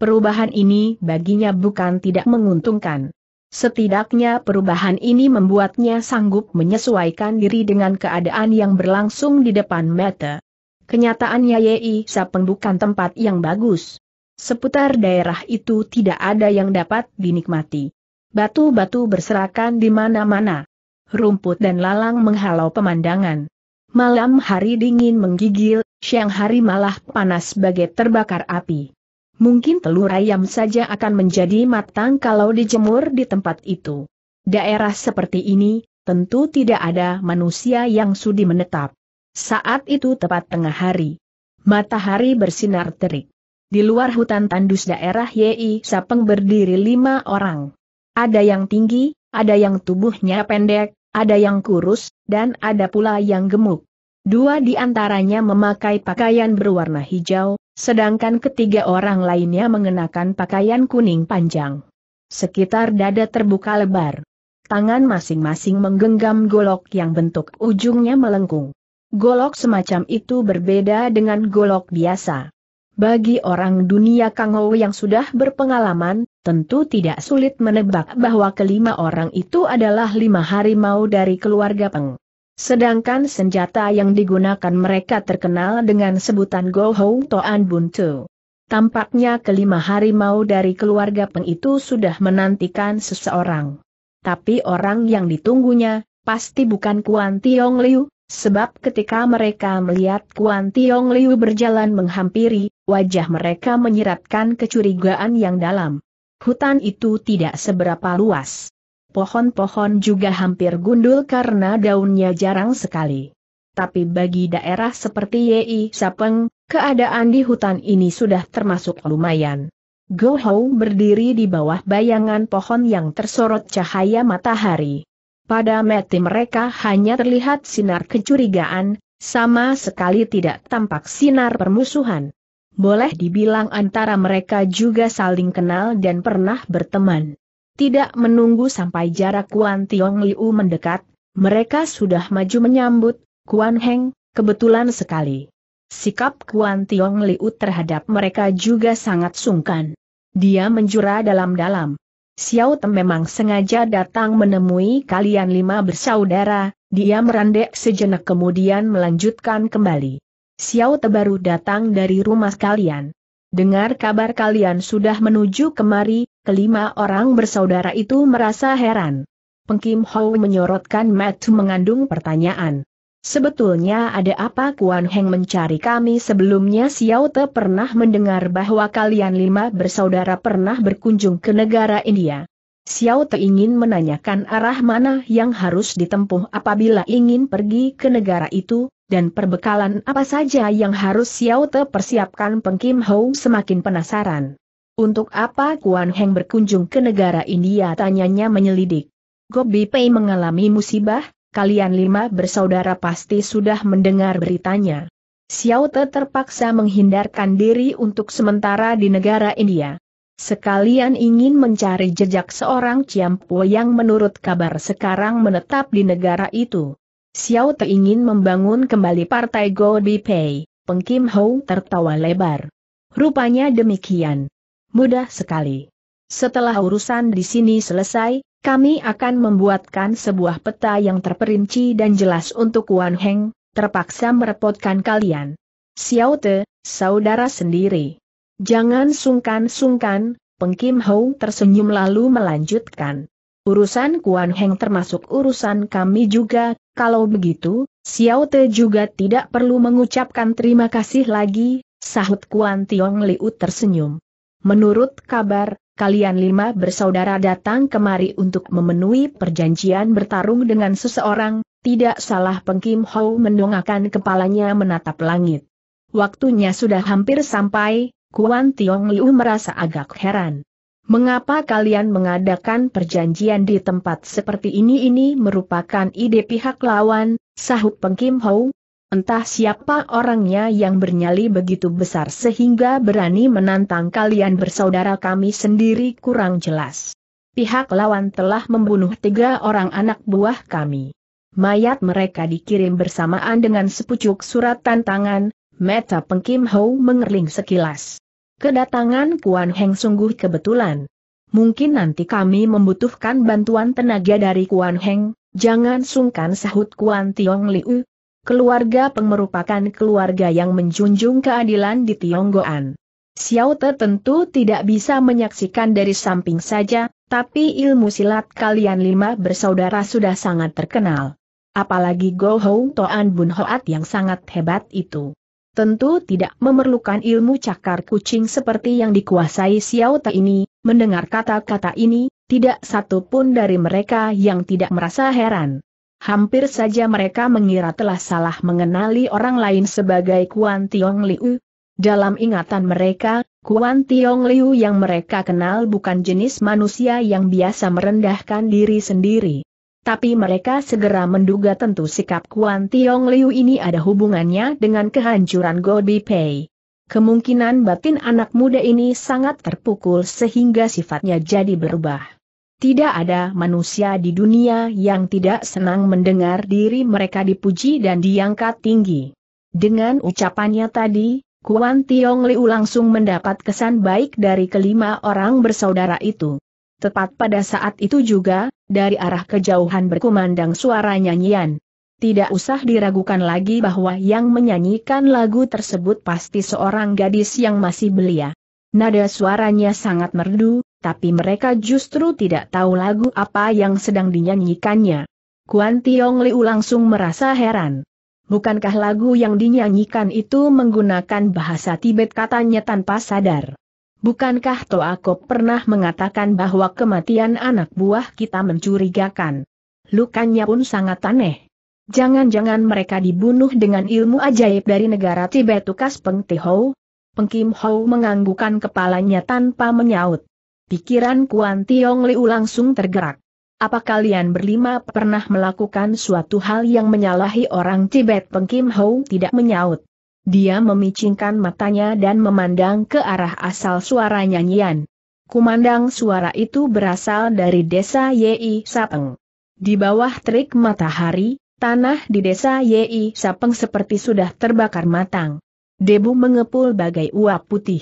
Perubahan ini baginya bukan tidak menguntungkan. Setidaknya perubahan ini membuatnya sanggup menyesuaikan diri dengan keadaan yang berlangsung di depan mata. Kenyataannya Yei Sapeng bukan tempat yang bagus. Seputar daerah itu tidak ada yang dapat dinikmati. Batu-batu berserakan di mana-mana. Rumput dan lalang menghalau pemandangan. Malam hari dingin menggigil, siang hari malah panas bagai terbakar api. Mungkin telur ayam saja akan menjadi matang kalau dijemur di tempat itu. Daerah seperti ini, tentu tidak ada manusia yang sudi menetap. Saat itu tepat tengah hari. Matahari bersinar terik. Di luar hutan tandus daerah YI Sapeng berdiri lima orang. Ada yang tinggi, ada yang tubuhnya pendek, ada yang kurus, dan ada pula yang gemuk. Dua di antaranya memakai pakaian berwarna hijau, sedangkan ketiga orang lainnya mengenakan pakaian kuning panjang. Sekitar dada terbuka lebar. Tangan masing-masing menggenggam golok yang bentuk ujungnya melengkung. Golok semacam itu berbeda dengan golok biasa. Bagi orang dunia Kangou yang sudah berpengalaman, tentu tidak sulit menebak bahwa kelima orang itu adalah lima harimau dari keluarga Peng. Sedangkan senjata yang digunakan mereka terkenal dengan sebutan Go Hong Toan Buntu. Tampaknya kelima harimau dari keluarga Peng itu sudah menantikan seseorang. Tapi orang yang ditunggunya, pasti bukan Kuan Tiong Liu, sebab ketika mereka melihat Kuan Tiong Liu berjalan menghampiri, wajah mereka menyiratkan kecurigaan yang dalam. Hutan itu tidak seberapa luas pohon-pohon juga hampir gundul karena daunnya jarang sekali. Tapi bagi daerah seperti Yi Sapeng, keadaan di hutan ini sudah termasuk lumayan. Go Hou berdiri di bawah bayangan pohon yang tersorot cahaya matahari. Pada mati mereka hanya terlihat sinar kecurigaan, sama sekali tidak tampak sinar permusuhan. Boleh dibilang antara mereka juga saling kenal dan pernah berteman. Tidak menunggu sampai jarak Kuan Tiong Liu mendekat, mereka sudah maju menyambut, Kuan Heng, kebetulan sekali. Sikap Kuan Tiong Liu terhadap mereka juga sangat sungkan. Dia menjura dalam-dalam. Xiao Tem memang sengaja datang menemui kalian lima bersaudara, dia merandek sejenak kemudian melanjutkan kembali. Xiao Te baru datang dari rumah kalian. Dengar kabar kalian sudah menuju kemari, Kelima orang bersaudara itu merasa heran. Peng Kim Ho menyorotkan mata mengandung pertanyaan. Sebetulnya ada apa Kuan Heng mencari kami sebelumnya Xiao Te pernah mendengar bahwa kalian lima bersaudara pernah berkunjung ke negara India. Xiao Te ingin menanyakan arah mana yang harus ditempuh apabila ingin pergi ke negara itu, dan perbekalan apa saja yang harus Xiao Te persiapkan Peng Kim Ho semakin penasaran. Untuk apa Kuan Heng berkunjung ke negara India? Tanyanya menyelidik. Gobi Pei mengalami musibah, kalian lima bersaudara pasti sudah mendengar beritanya. Xiao Te terpaksa menghindarkan diri untuk sementara di negara India. Sekalian ingin mencari jejak seorang Ciampu yang menurut kabar sekarang menetap di negara itu. Xiao Te ingin membangun kembali partai Gobi Pei, Peng Kim Hou tertawa lebar. Rupanya demikian mudah sekali. Setelah urusan di sini selesai, kami akan membuatkan sebuah peta yang terperinci dan jelas untuk Wan Heng, terpaksa merepotkan kalian. Xiao Te, saudara sendiri. Jangan sungkan-sungkan, Peng Kim Hou tersenyum lalu melanjutkan. Urusan Kuan Heng termasuk urusan kami juga, kalau begitu, Xiao Te juga tidak perlu mengucapkan terima kasih lagi, sahut Kuan Tiong Liu tersenyum. Menurut kabar, kalian lima bersaudara datang kemari untuk memenuhi perjanjian bertarung dengan seseorang, tidak salah Peng Kim Ho mendongakkan kepalanya menatap langit. Waktunya sudah hampir sampai, Kuan Tiong Liu merasa agak heran. Mengapa kalian mengadakan perjanjian di tempat seperti ini ini merupakan ide pihak lawan, sahut Peng Kim Hou, Entah siapa orangnya yang bernyali begitu besar sehingga berani menantang kalian bersaudara kami sendiri kurang jelas. Pihak lawan telah membunuh tiga orang anak buah kami. Mayat mereka dikirim bersamaan dengan sepucuk surat tantangan, meta Peng Kim Ho mengerling sekilas. Kedatangan Kuan Heng sungguh kebetulan. Mungkin nanti kami membutuhkan bantuan tenaga dari Kuan Heng, jangan sungkan sahut Kuan Tiong Liu, keluarga Peng merupakan keluarga yang menjunjung keadilan di Tionggoan. Xiao Te tentu tidak bisa menyaksikan dari samping saja, tapi ilmu silat kalian lima bersaudara sudah sangat terkenal. Apalagi Go Hong Toan Bun Hoat yang sangat hebat itu. Tentu tidak memerlukan ilmu cakar kucing seperti yang dikuasai Xiao Te ini, mendengar kata-kata ini, tidak satu pun dari mereka yang tidak merasa heran. Hampir saja mereka mengira telah salah mengenali orang lain sebagai Kuan Tiong Liu. Dalam ingatan mereka, Kuan Tiong Liu yang mereka kenal bukan jenis manusia yang biasa merendahkan diri sendiri. Tapi mereka segera menduga tentu sikap Kuan Tiong Liu ini ada hubungannya dengan kehancuran Gobi Pei. Kemungkinan batin anak muda ini sangat terpukul sehingga sifatnya jadi berubah. Tidak ada manusia di dunia yang tidak senang mendengar diri mereka dipuji dan diangkat tinggi. Dengan ucapannya tadi, Kuan Tiong Liu langsung mendapat kesan baik dari kelima orang bersaudara itu. Tepat pada saat itu juga, dari arah kejauhan berkumandang suara nyanyian. Tidak usah diragukan lagi bahwa yang menyanyikan lagu tersebut pasti seorang gadis yang masih belia. Nada suaranya sangat merdu, tapi mereka justru tidak tahu lagu apa yang sedang dinyanyikannya. Kuan Tiong Liu langsung merasa heran. Bukankah lagu yang dinyanyikan itu menggunakan bahasa Tibet katanya tanpa sadar? Bukankah Toako pernah mengatakan bahwa kematian anak buah kita mencurigakan? Lukanya pun sangat aneh. Jangan-jangan mereka dibunuh dengan ilmu ajaib dari negara Tibet Tukas Peng Tihou? Peng Kim Hou menganggukan kepalanya tanpa menyaut. Pikiran Kuan Tiong Liu langsung tergerak. Apa kalian berlima pernah melakukan suatu hal yang menyalahi orang Tibet Peng Kim Hou tidak menyaut? Dia memicingkan matanya dan memandang ke arah asal suara nyanyian. Kumandang suara itu berasal dari desa Yi Sapeng. Di bawah terik matahari, tanah di desa Yi Sapeng seperti sudah terbakar matang. Debu mengepul bagai uap putih.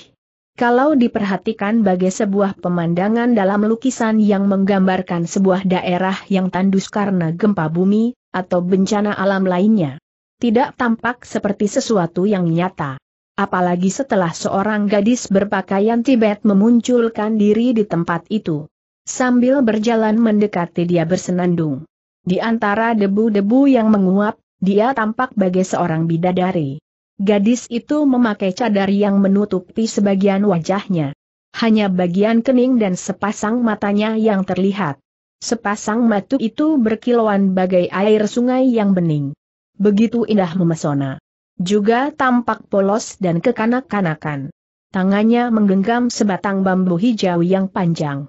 Kalau diperhatikan bagai sebuah pemandangan dalam lukisan yang menggambarkan sebuah daerah yang tandus karena gempa bumi, atau bencana alam lainnya. Tidak tampak seperti sesuatu yang nyata. Apalagi setelah seorang gadis berpakaian Tibet memunculkan diri di tempat itu. Sambil berjalan mendekati dia bersenandung. Di antara debu-debu yang menguap, dia tampak bagai seorang bidadari. Gadis itu memakai cadar yang menutupi sebagian wajahnya. Hanya bagian kening dan sepasang matanya yang terlihat. Sepasang mata itu berkilauan bagai air sungai yang bening. Begitu indah memesona. Juga tampak polos dan kekanak-kanakan. Tangannya menggenggam sebatang bambu hijau yang panjang.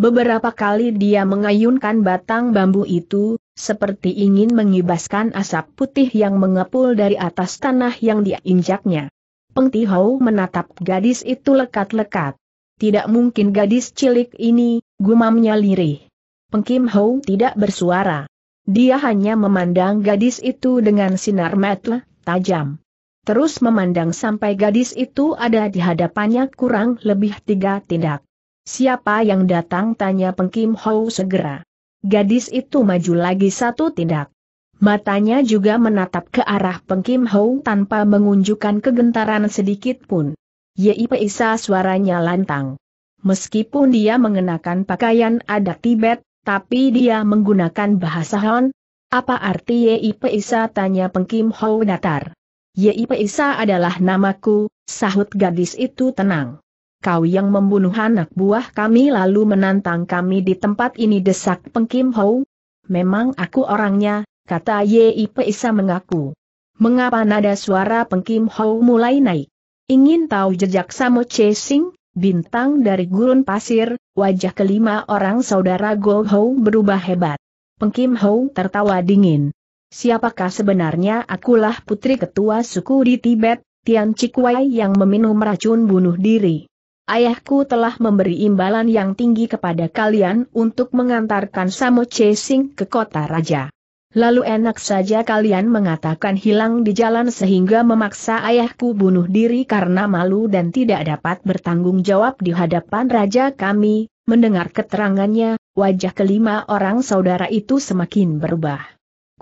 Beberapa kali dia mengayunkan batang bambu itu, seperti ingin mengibaskan asap putih yang mengepul dari atas tanah yang diinjaknya. Peng Tihau menatap gadis itu lekat-lekat. Tidak mungkin gadis cilik ini, gumamnya lirih. Peng Kim Hou tidak bersuara. Dia hanya memandang gadis itu dengan sinar mata tajam terus memandang sampai gadis itu ada di hadapannya kurang lebih tiga tindak. Siapa yang datang tanya Peng Kim Hou segera. Gadis itu maju lagi satu tindak. Matanya juga menatap ke arah Peng Kim Ho tanpa mengunjukkan kegentaran sedikit pun. Yip Sa suaranya lantang. Meskipun dia mengenakan pakaian adat Tibet, tapi dia menggunakan bahasa Han. Apa arti Yip Sa tanya Kim Ho datar. Yip Sa adalah namaku, sahut gadis itu tenang kau yang membunuh anak buah kami lalu menantang kami di tempat ini desak pengkim Hou? Memang aku orangnya, kata Yip Sa mengaku. Mengapa nada suara pengkim Hou mulai naik? Ingin tahu jejak Samo Chasing? Bintang dari gurun pasir, wajah kelima orang saudara Go Hou berubah hebat. Pengkim Hou tertawa dingin. Siapakah sebenarnya akulah putri ketua suku di Tibet, Tian Chikwai yang meminum racun bunuh diri? Ayahku telah memberi imbalan yang tinggi kepada kalian untuk mengantarkan Samo Chasing ke kota raja. Lalu enak saja kalian mengatakan hilang di jalan sehingga memaksa ayahku bunuh diri karena malu dan tidak dapat bertanggung jawab di hadapan raja kami. Mendengar keterangannya, wajah kelima orang saudara itu semakin berubah.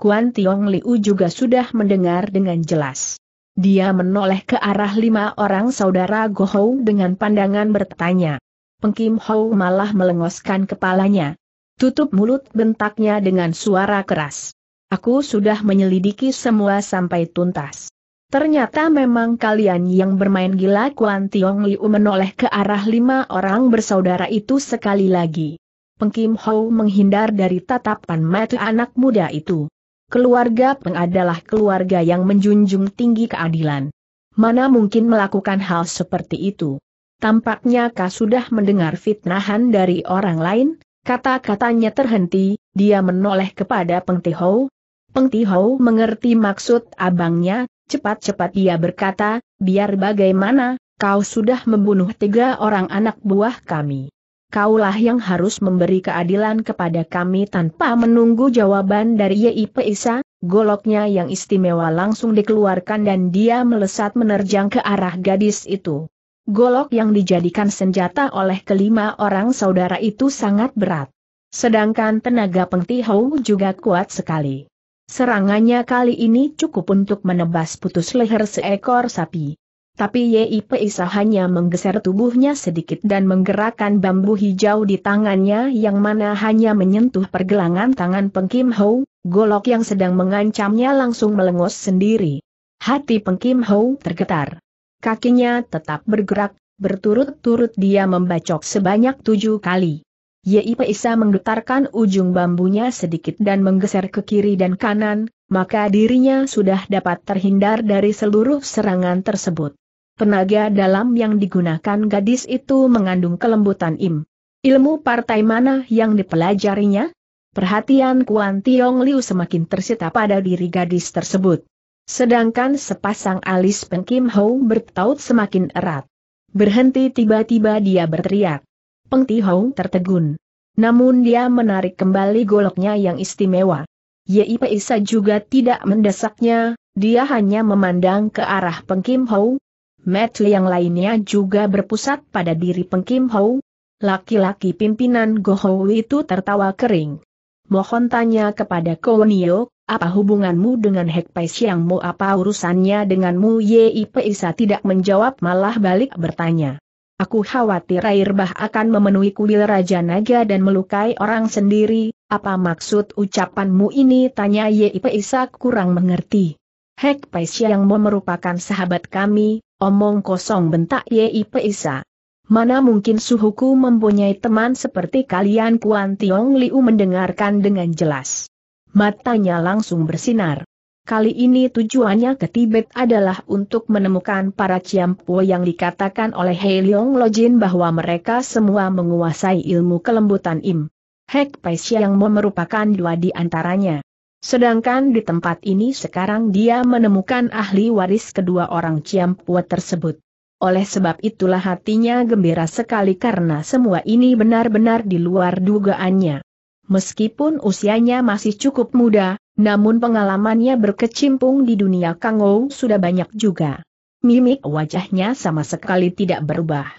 Kuan Tiong Liu juga sudah mendengar dengan jelas. Dia menoleh ke arah lima orang saudara Gohou dengan pandangan bertanya. Peng Kim Hou malah melengoskan kepalanya. Tutup mulut bentaknya dengan suara keras. Aku sudah menyelidiki semua sampai tuntas. Ternyata memang kalian yang bermain gila Kuan Tiong Liu menoleh ke arah lima orang bersaudara itu sekali lagi. Peng Kim Hou menghindar dari tatapan mata anak muda itu keluarga Peng adalah keluarga yang menjunjung tinggi keadilan. Mana mungkin melakukan hal seperti itu? Tampaknya kau sudah mendengar fitnahan dari orang lain, kata-katanya terhenti, dia menoleh kepada Peng Tihou. Peng Tihou mengerti maksud abangnya, cepat-cepat ia berkata, biar bagaimana, kau sudah membunuh tiga orang anak buah kami kaulah yang harus memberi keadilan kepada kami tanpa menunggu jawaban dari YIP Isa, goloknya yang istimewa langsung dikeluarkan dan dia melesat menerjang ke arah gadis itu. Golok yang dijadikan senjata oleh kelima orang saudara itu sangat berat. Sedangkan tenaga pengtihau juga kuat sekali. Serangannya kali ini cukup untuk menebas putus leher seekor sapi. Tapi YIP Peisa hanya menggeser tubuhnya sedikit dan menggerakkan bambu hijau di tangannya yang mana hanya menyentuh pergelangan tangan Peng Kim Ho, golok yang sedang mengancamnya langsung melengos sendiri. Hati Peng Kim Ho tergetar. Kakinya tetap bergerak, berturut-turut dia membacok sebanyak tujuh kali. YIP sah menggetarkan ujung bambunya sedikit dan menggeser ke kiri dan kanan, maka dirinya sudah dapat terhindar dari seluruh serangan tersebut. Tenaga dalam yang digunakan gadis itu mengandung kelembutan im. Ilmu partai mana yang dipelajarinya? Perhatian Kuan Tiong Liu semakin tersita pada diri gadis tersebut. Sedangkan sepasang alis Peng Kim Ho bertaut semakin erat. Berhenti tiba-tiba dia berteriak. Peng Ti Ho tertegun. Namun dia menarik kembali goloknya yang istimewa. Yip Isa juga tidak mendesaknya, dia hanya memandang ke arah Peng Kim Ho, Metu yang lainnya juga berpusat pada diri Pengkim Hou. Laki-laki pimpinan Gohou itu tertawa kering. Mohon tanya kepada Nio, apa hubunganmu dengan Hek Pai Siang Mo apa urusannya denganmu Yip Isa tidak menjawab malah balik bertanya. Aku khawatir air bah akan memenuhi kuil Raja Naga dan melukai orang sendiri, apa maksud ucapanmu ini tanya Yip Isa kurang mengerti. Hek Pai Siang Mo merupakan sahabat kami, Omong kosong bentak Yip Isa. Mana mungkin suhuku mempunyai teman seperti kalian Kuan Tiong Liu mendengarkan dengan jelas. Matanya langsung bersinar. Kali ini tujuannya ke Tibet adalah untuk menemukan para Ciampu yang dikatakan oleh Hei Leong Lojin bahwa mereka semua menguasai ilmu kelembutan Im. Hek yang merupakan dua di antaranya. Sedangkan di tempat ini sekarang dia menemukan ahli waris kedua orang Ciampua tersebut. Oleh sebab itulah hatinya gembira sekali karena semua ini benar-benar di luar dugaannya. Meskipun usianya masih cukup muda, namun pengalamannya berkecimpung di dunia Kangou sudah banyak juga. Mimik wajahnya sama sekali tidak berubah.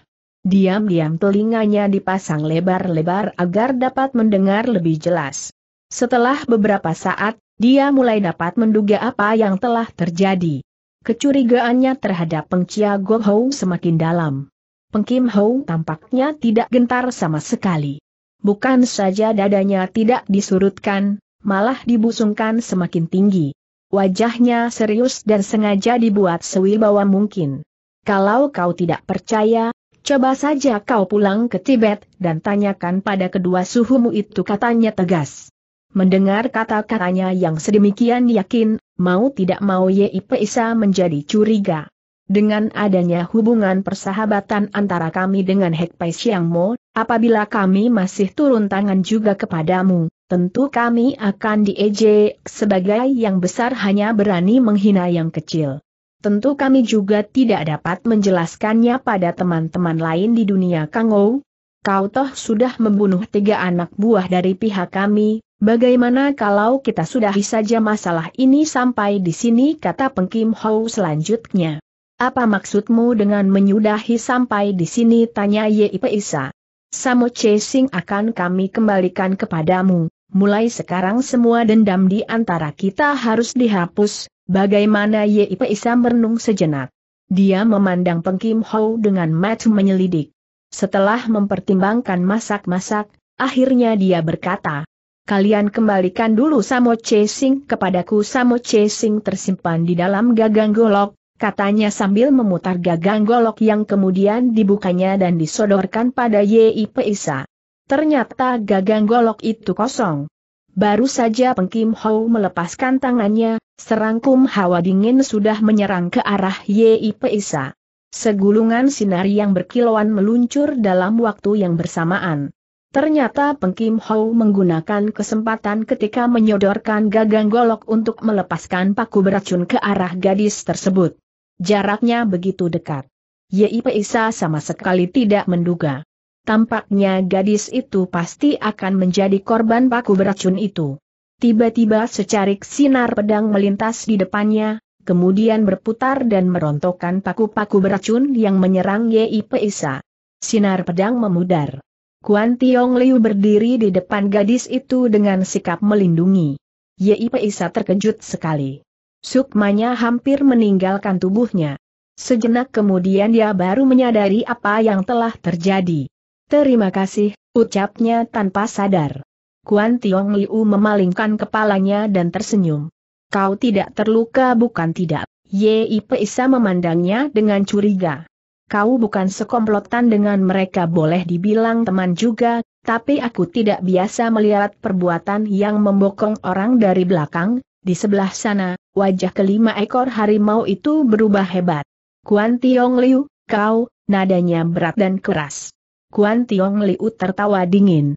Diam-diam telinganya dipasang lebar-lebar agar dapat mendengar lebih jelas. Setelah beberapa saat, dia mulai dapat menduga apa yang telah terjadi. Kecurigaannya terhadap Peng Chia Go Hou semakin dalam. Peng Kim Hou tampaknya tidak gentar sama sekali. Bukan saja dadanya tidak disurutkan, malah dibusungkan semakin tinggi. Wajahnya serius dan sengaja dibuat sewibawa mungkin. Kalau kau tidak percaya, Coba saja kau pulang ke Tibet dan tanyakan pada kedua suhumu itu katanya tegas. Mendengar kata-katanya yang sedemikian yakin, mau tidak mau Yi Isa menjadi curiga. Dengan adanya hubungan persahabatan antara kami dengan Hek Pai Siang Mo, apabila kami masih turun tangan juga kepadamu, tentu kami akan diejek sebagai yang besar hanya berani menghina yang kecil. Tentu kami juga tidak dapat menjelaskannya pada teman-teman lain di dunia Kangou, kau toh sudah membunuh tiga anak buah dari pihak kami, bagaimana kalau kita sudah saja masalah ini sampai di sini kata Peng Kim Hou selanjutnya. Apa maksudmu dengan menyudahi sampai di sini tanya Yip Isa. Samo Chasing akan kami kembalikan kepadamu, mulai sekarang semua dendam di antara kita harus dihapus, bagaimana Yip Isa merenung sejenak. Dia memandang Peng Kim Hou dengan mata menyelidik. Setelah mempertimbangkan masak-masak, akhirnya dia berkata, Kalian kembalikan dulu Samo Chasing kepadaku Samo Chasing tersimpan di dalam gagang golok, katanya sambil memutar gagang golok yang kemudian dibukanya dan disodorkan pada Yi Isa. Ternyata gagang golok itu kosong. Baru saja Peng Kim Ho melepaskan tangannya, serangkum hawa dingin sudah menyerang ke arah Yi Isa. Segulungan sinar yang berkilauan meluncur dalam waktu yang bersamaan. Ternyata Peng Kim Hou menggunakan kesempatan ketika menyodorkan gagang golok untuk melepaskan paku beracun ke arah gadis tersebut. Jaraknya begitu dekat. Yip Isa sama sekali tidak menduga. Tampaknya gadis itu pasti akan menjadi korban paku beracun itu. Tiba-tiba secarik sinar pedang melintas di depannya, kemudian berputar dan merontokkan paku-paku beracun yang menyerang Yi Peisa. Sinar pedang memudar. Kuan Tiong Liu berdiri di depan gadis itu dengan sikap melindungi. Yi Peisa terkejut sekali. Sukmanya hampir meninggalkan tubuhnya. Sejenak kemudian dia baru menyadari apa yang telah terjadi. Terima kasih, ucapnya tanpa sadar. Kuan Tiong Liu memalingkan kepalanya dan tersenyum. Kau tidak terluka bukan tidak. Yei Peisa memandangnya dengan curiga. Kau bukan sekomplotan dengan mereka boleh dibilang teman juga, tapi aku tidak biasa melihat perbuatan yang membokong orang dari belakang, di sebelah sana, wajah kelima ekor harimau itu berubah hebat. Kuan Tiong Liu, kau, nadanya berat dan keras. Kuan Tiong Liu tertawa dingin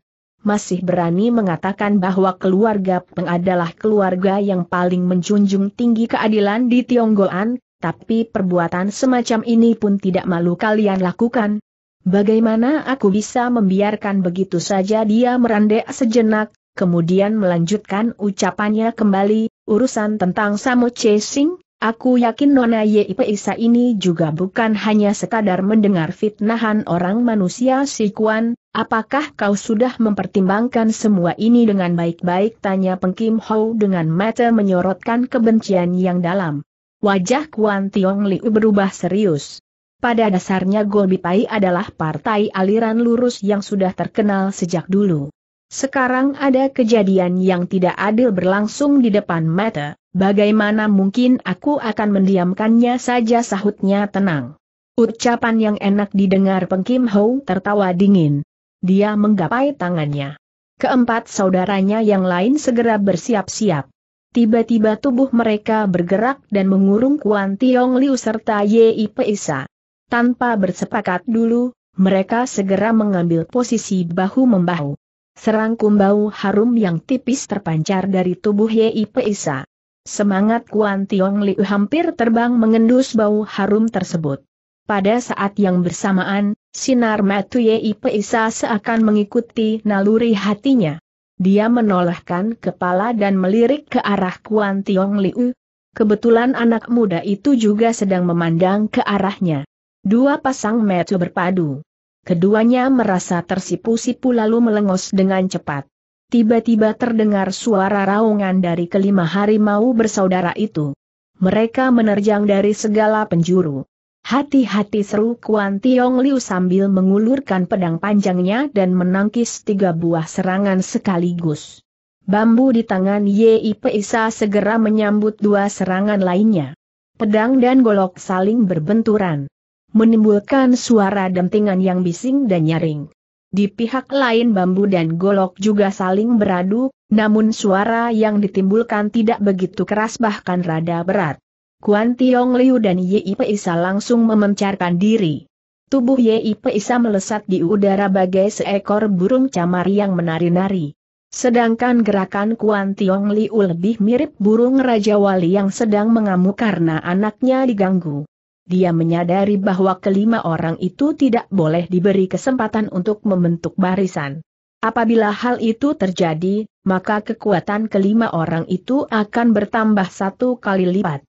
masih berani mengatakan bahwa keluarga Peng adalah keluarga yang paling menjunjung tinggi keadilan di Tionggoan, tapi perbuatan semacam ini pun tidak malu kalian lakukan. Bagaimana aku bisa membiarkan begitu saja dia merandek sejenak, kemudian melanjutkan ucapannya kembali, urusan tentang Samo Chasing, Aku yakin Nona Yip Isa ini juga bukan hanya sekadar mendengar fitnahan orang manusia si Kuan, apakah kau sudah mempertimbangkan semua ini dengan baik-baik tanya Peng Kim Ho dengan mata menyorotkan kebencian yang dalam. Wajah Kuan Tiong Liu berubah serius. Pada dasarnya Gobi Pai adalah partai aliran lurus yang sudah terkenal sejak dulu. Sekarang ada kejadian yang tidak adil berlangsung di depan mata. Bagaimana mungkin aku akan mendiamkannya saja sahutnya tenang. Ucapan yang enak didengar Peng Kim Ho tertawa dingin. Dia menggapai tangannya. Keempat saudaranya yang lain segera bersiap-siap. Tiba-tiba tubuh mereka bergerak dan mengurung Kuan Tiong Liu serta Yi Peisa. Tanpa bersepakat dulu, mereka segera mengambil posisi bahu-membahu. Serangkum bau harum yang tipis terpancar dari tubuh Yi Peisa. Semangat Kuan Tiong Liu hampir terbang mengendus bau harum tersebut. Pada saat yang bersamaan, sinar matu Yei Peisa seakan mengikuti naluri hatinya. Dia menolehkan kepala dan melirik ke arah Kuan Tiong Liu. Kebetulan anak muda itu juga sedang memandang ke arahnya. Dua pasang mata berpadu. Keduanya merasa tersipu-sipu lalu melengos dengan cepat tiba-tiba terdengar suara raungan dari kelima harimau bersaudara itu. Mereka menerjang dari segala penjuru. Hati-hati seru Kuan Tiong Liu sambil mengulurkan pedang panjangnya dan menangkis tiga buah serangan sekaligus. Bambu di tangan Yi Peisa segera menyambut dua serangan lainnya. Pedang dan golok saling berbenturan. Menimbulkan suara dentingan yang bising dan nyaring. Di pihak lain bambu dan golok juga saling beradu, namun suara yang ditimbulkan tidak begitu keras bahkan rada berat. Kuan Tiong Liu dan Yi Peisa langsung memencarkan diri. Tubuh Yi Peisa melesat di udara bagai seekor burung camar yang menari-nari. Sedangkan gerakan Kuan Tiong Liu lebih mirip burung Raja Wali yang sedang mengamuk karena anaknya diganggu dia menyadari bahwa kelima orang itu tidak boleh diberi kesempatan untuk membentuk barisan. Apabila hal itu terjadi, maka kekuatan kelima orang itu akan bertambah satu kali lipat.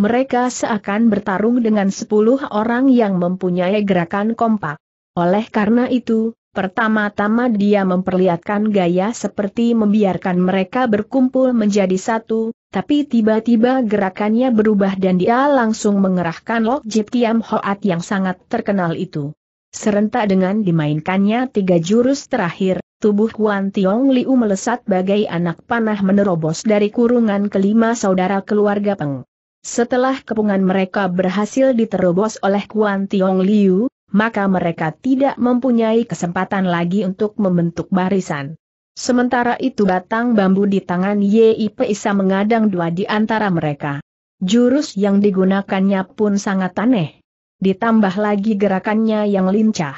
Mereka seakan bertarung dengan sepuluh orang yang mempunyai gerakan kompak. Oleh karena itu, pertama-tama dia memperlihatkan gaya seperti membiarkan mereka berkumpul menjadi satu, tapi tiba-tiba gerakannya berubah dan dia langsung mengerahkan Lok Jip Kiam Hoat yang sangat terkenal itu. Serentak dengan dimainkannya tiga jurus terakhir, tubuh Kuan Tiong Liu melesat bagai anak panah menerobos dari kurungan kelima saudara keluarga Peng. Setelah kepungan mereka berhasil diterobos oleh Kuan Tiong Liu, maka mereka tidak mempunyai kesempatan lagi untuk membentuk barisan. Sementara itu batang bambu di tangan YIP Isa mengadang dua di antara mereka. Jurus yang digunakannya pun sangat aneh. Ditambah lagi gerakannya yang lincah.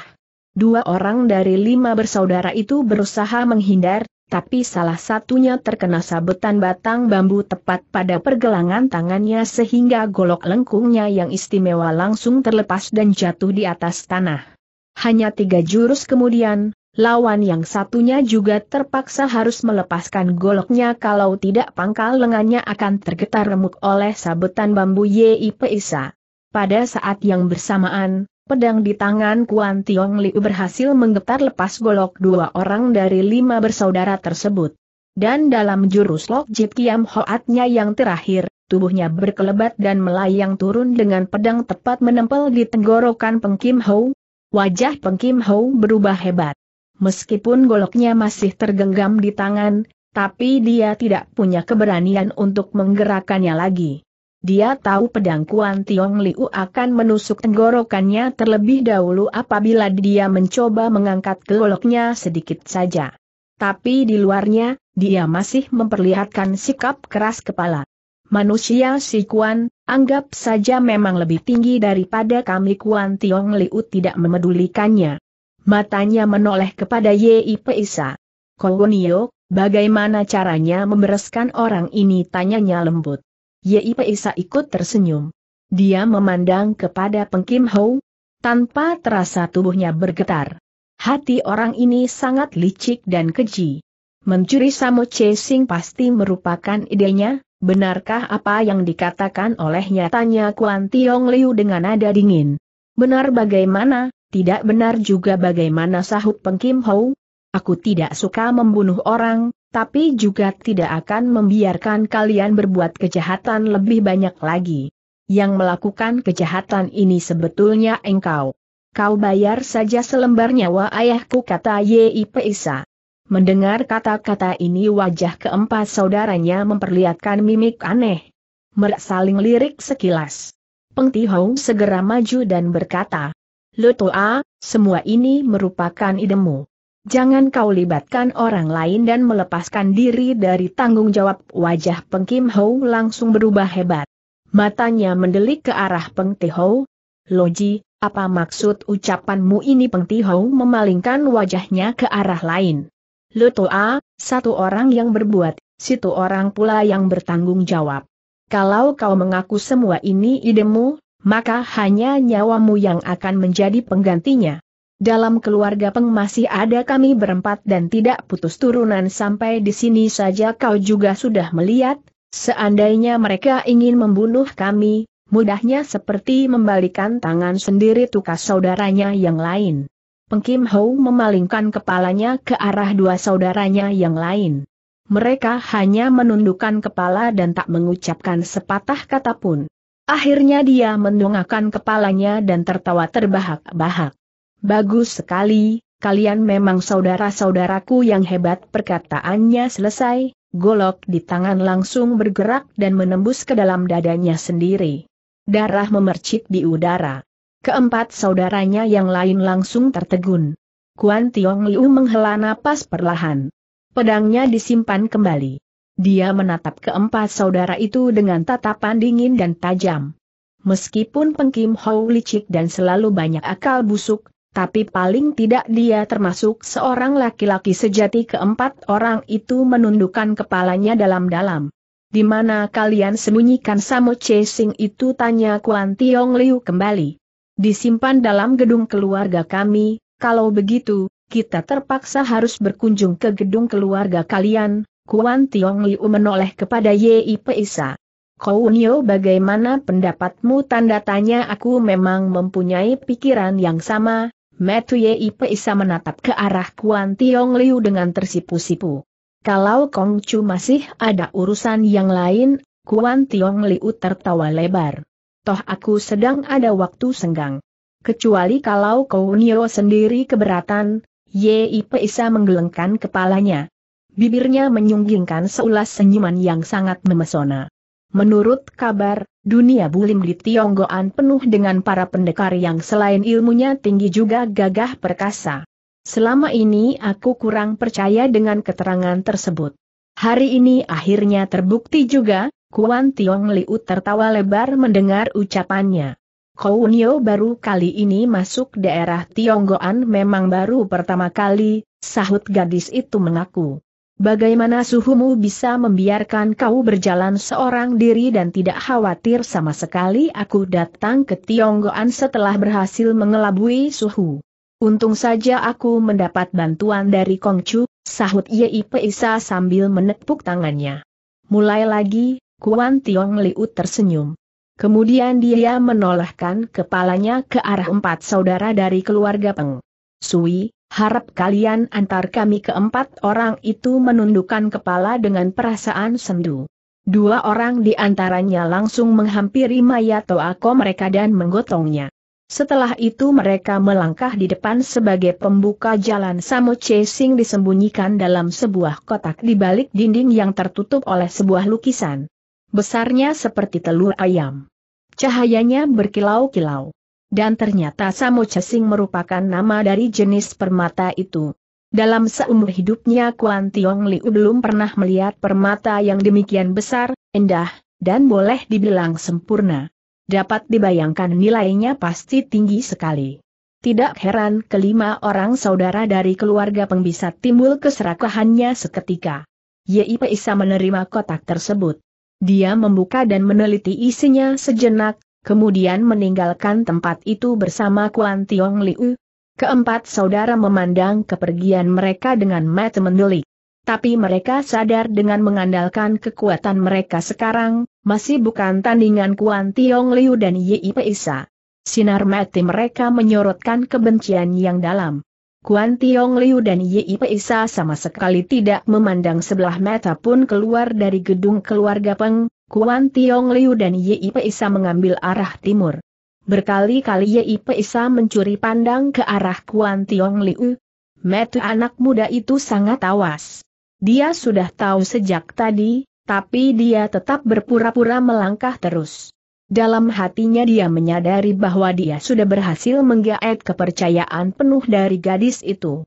Dua orang dari lima bersaudara itu berusaha menghindar, tapi salah satunya terkena sabetan batang bambu tepat pada pergelangan tangannya sehingga golok lengkungnya yang istimewa langsung terlepas dan jatuh di atas tanah. Hanya tiga jurus kemudian, lawan yang satunya juga terpaksa harus melepaskan goloknya kalau tidak pangkal lengannya akan tergetar remuk oleh sabetan bambu YIP Peisa. Pada saat yang bersamaan, pedang di tangan Kuan Tiong Liu berhasil menggetar lepas golok dua orang dari lima bersaudara tersebut. Dan dalam jurus Lok Jit Kiam Hoatnya yang terakhir, tubuhnya berkelebat dan melayang turun dengan pedang tepat menempel di tenggorokan Peng Kim Ho. Wajah Peng Kim Ho berubah hebat meskipun goloknya masih tergenggam di tangan, tapi dia tidak punya keberanian untuk menggerakkannya lagi. Dia tahu pedang Kuan Tiong Liu akan menusuk tenggorokannya terlebih dahulu apabila dia mencoba mengangkat goloknya sedikit saja. Tapi di luarnya, dia masih memperlihatkan sikap keras kepala. Manusia si Kuan, anggap saja memang lebih tinggi daripada kami Kuan Tiong Liu tidak memedulikannya. Matanya menoleh kepada Yi Peisa. Kowonio, bagaimana caranya membereskan orang ini tanyanya lembut. Yi Peisa ikut tersenyum. Dia memandang kepada Peng Kim Hou. Tanpa terasa tubuhnya bergetar. Hati orang ini sangat licik dan keji. Mencuri Samo Chasing pasti merupakan idenya, benarkah apa yang dikatakan olehnya tanya Kuan Tiong Liu dengan nada dingin. Benar bagaimana, tidak benar juga bagaimana sahut Peng Kim Hou. Aku tidak suka membunuh orang, tapi juga tidak akan membiarkan kalian berbuat kejahatan lebih banyak lagi. Yang melakukan kejahatan ini sebetulnya engkau. Kau bayar saja selembar nyawa ayahku kata Yei Peisa. Mendengar kata-kata ini wajah keempat saudaranya memperlihatkan mimik aneh. Mereka saling lirik sekilas. Peng Pengtihau segera maju dan berkata, Lutoa, semua ini merupakan idemu. Jangan kau libatkan orang lain dan melepaskan diri dari tanggung jawab wajah Peng Kim Ho langsung berubah hebat. Matanya mendelik ke arah Peng Ti Ho. Loji, apa maksud ucapanmu ini Peng Ti Ho memalingkan wajahnya ke arah lain. Lutoa, satu orang yang berbuat, situ orang pula yang bertanggung jawab. Kalau kau mengaku semua ini idemu, maka hanya nyawamu yang akan menjadi penggantinya. Dalam keluarga Peng masih ada kami berempat dan tidak putus turunan sampai di sini saja kau juga sudah melihat, seandainya mereka ingin membunuh kami, mudahnya seperti membalikan tangan sendiri tukas saudaranya yang lain. Peng Kim Ho memalingkan kepalanya ke arah dua saudaranya yang lain. Mereka hanya menundukkan kepala dan tak mengucapkan sepatah kata pun. Akhirnya dia mendongakkan kepalanya dan tertawa terbahak-bahak. Bagus sekali, kalian memang saudara-saudaraku yang hebat perkataannya selesai, golok di tangan langsung bergerak dan menembus ke dalam dadanya sendiri. Darah memercik di udara. Keempat saudaranya yang lain langsung tertegun. Kuan Tiong Liu menghela napas perlahan. Pedangnya disimpan kembali. Dia menatap keempat saudara itu dengan tatapan dingin dan tajam. Meskipun Pengkim Hou licik dan selalu banyak akal busuk, tapi paling tidak dia termasuk seorang laki-laki sejati keempat orang itu menundukkan kepalanya dalam-dalam. Di mana kalian sembunyikan Samo Chasing itu tanya Kuan Tiong Liu kembali. Disimpan dalam gedung keluarga kami, kalau begitu, kita terpaksa harus berkunjung ke gedung keluarga kalian, Kuan Tiong Liu menoleh kepada Yi Peisa. Kau Nio bagaimana pendapatmu tanda tanya aku memang mempunyai pikiran yang sama, Metu Yi Peisa menatap ke arah Kuan Tiong Liu dengan tersipu-sipu. Kalau Kong Chu masih ada urusan yang lain, Kuan Tiong Liu tertawa lebar. Toh aku sedang ada waktu senggang. Kecuali kalau Kau Nio sendiri keberatan, Yi Peisa menggelengkan kepalanya bibirnya menyunggingkan seulas senyuman yang sangat memesona. Menurut kabar, dunia bulim di Tionggoan penuh dengan para pendekar yang selain ilmunya tinggi juga gagah perkasa. Selama ini aku kurang percaya dengan keterangan tersebut. Hari ini akhirnya terbukti juga, Kuan Tiong Liu tertawa lebar mendengar ucapannya. Kounio baru kali ini masuk daerah Tionggoan memang baru pertama kali, sahut gadis itu mengaku. Bagaimana suhumu bisa membiarkan kau berjalan seorang diri dan tidak khawatir sama sekali aku datang ke Tionggoan setelah berhasil mengelabui suhu. Untung saja aku mendapat bantuan dari Kongcu, sahut Yei Peisa sambil menepuk tangannya. Mulai lagi, Kuan Tiong Liu tersenyum. Kemudian dia menolehkan kepalanya ke arah empat saudara dari keluarga Peng. Sui, harap kalian antar kami keempat orang itu menundukkan kepala dengan perasaan sendu. Dua orang di antaranya langsung menghampiri Mayato Toako mereka dan menggotongnya. Setelah itu mereka melangkah di depan sebagai pembuka jalan Samo Chasing disembunyikan dalam sebuah kotak di balik dinding yang tertutup oleh sebuah lukisan. Besarnya seperti telur ayam. Cahayanya berkilau-kilau dan ternyata Samo Chasing merupakan nama dari jenis permata itu. Dalam seumur hidupnya Kuan Tiong Liu belum pernah melihat permata yang demikian besar, indah, dan boleh dibilang sempurna. Dapat dibayangkan nilainya pasti tinggi sekali. Tidak heran kelima orang saudara dari keluarga pengbisa timbul keserakahannya seketika. YIP Isa menerima kotak tersebut. Dia membuka dan meneliti isinya sejenak, kemudian meninggalkan tempat itu bersama Kuan Tiong Liu. Keempat saudara memandang kepergian mereka dengan mata mendelik. Tapi mereka sadar dengan mengandalkan kekuatan mereka sekarang, masih bukan tandingan Kuan Tiong Liu dan Yi Peisa. Sinar mati mereka menyorotkan kebencian yang dalam. Kuan Tiong Liu dan Yi Peisa sama sekali tidak memandang sebelah mata pun keluar dari gedung keluarga Peng, Kuan Tiong Liu dan Yip Sa mengambil arah timur. Berkali-kali Yip Sa mencuri pandang ke arah Kuan Tiong Liu. Metu anak muda itu sangat awas. Dia sudah tahu sejak tadi, tapi dia tetap berpura-pura melangkah terus. Dalam hatinya dia menyadari bahwa dia sudah berhasil menggaet kepercayaan penuh dari gadis itu.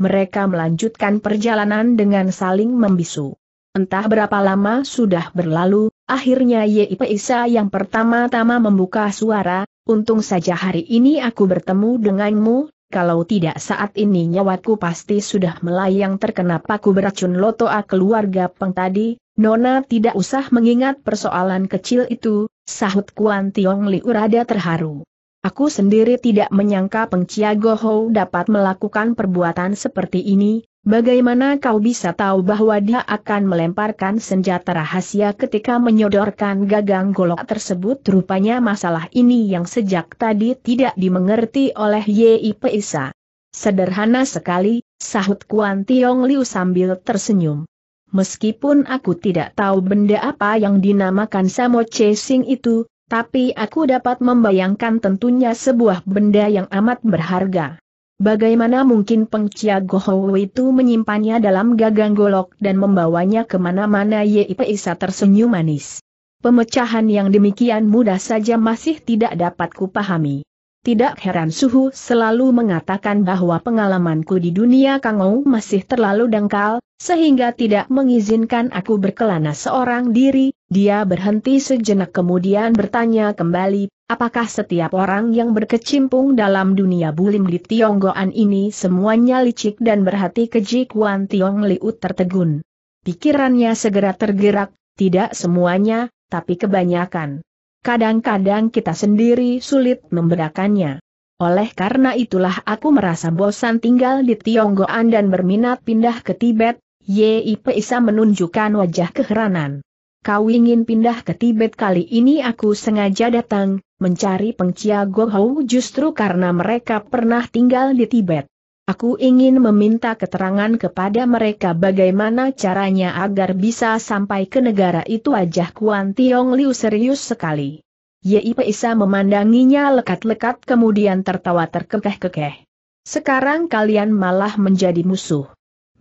Mereka melanjutkan perjalanan dengan saling membisu. Entah berapa lama sudah berlalu, Akhirnya Yip Isa yang pertama-tama membuka suara, untung saja hari ini aku bertemu denganmu, kalau tidak saat ini nyawaku pasti sudah melayang terkena paku beracun lotoa keluarga peng tadi, Nona tidak usah mengingat persoalan kecil itu, sahut Kuan Tiong Liu rada terharu. Aku sendiri tidak menyangka Peng Chia Goho dapat melakukan perbuatan seperti ini, Bagaimana kau bisa tahu bahwa dia akan melemparkan senjata rahasia ketika menyodorkan gagang golok tersebut? Rupanya masalah ini yang sejak tadi tidak dimengerti oleh Yi Peisa. Sederhana sekali, sahut Kuan Tiong Liu sambil tersenyum. Meskipun aku tidak tahu benda apa yang dinamakan Samo Chasing itu, tapi aku dapat membayangkan tentunya sebuah benda yang amat berharga. Bagaimana mungkin Peng Chia Gohou itu menyimpannya dalam gagang golok dan membawanya kemana-mana Yip Isa tersenyum manis. Pemecahan yang demikian mudah saja masih tidak dapat kupahami. Tidak heran Suhu selalu mengatakan bahwa pengalamanku di dunia Kangou masih terlalu dangkal, sehingga tidak mengizinkan aku berkelana seorang diri, dia berhenti sejenak kemudian bertanya kembali, Apakah setiap orang yang berkecimpung dalam dunia bulim di Tionggoan ini semuanya licik dan berhati keji Kuan Tiong Liut tertegun? Pikirannya segera tergerak, tidak semuanya, tapi kebanyakan. Kadang-kadang kita sendiri sulit membedakannya. Oleh karena itulah aku merasa bosan tinggal di Tionggoan dan berminat pindah ke Tibet, Yei Isa menunjukkan wajah keheranan kau ingin pindah ke Tibet kali ini aku sengaja datang, mencari pengcia Gohou justru karena mereka pernah tinggal di Tibet. Aku ingin meminta keterangan kepada mereka bagaimana caranya agar bisa sampai ke negara itu wajah Kuan Tiong Liu serius sekali. Yip Peisa memandanginya lekat-lekat kemudian tertawa terkekeh-kekeh. Sekarang kalian malah menjadi musuh.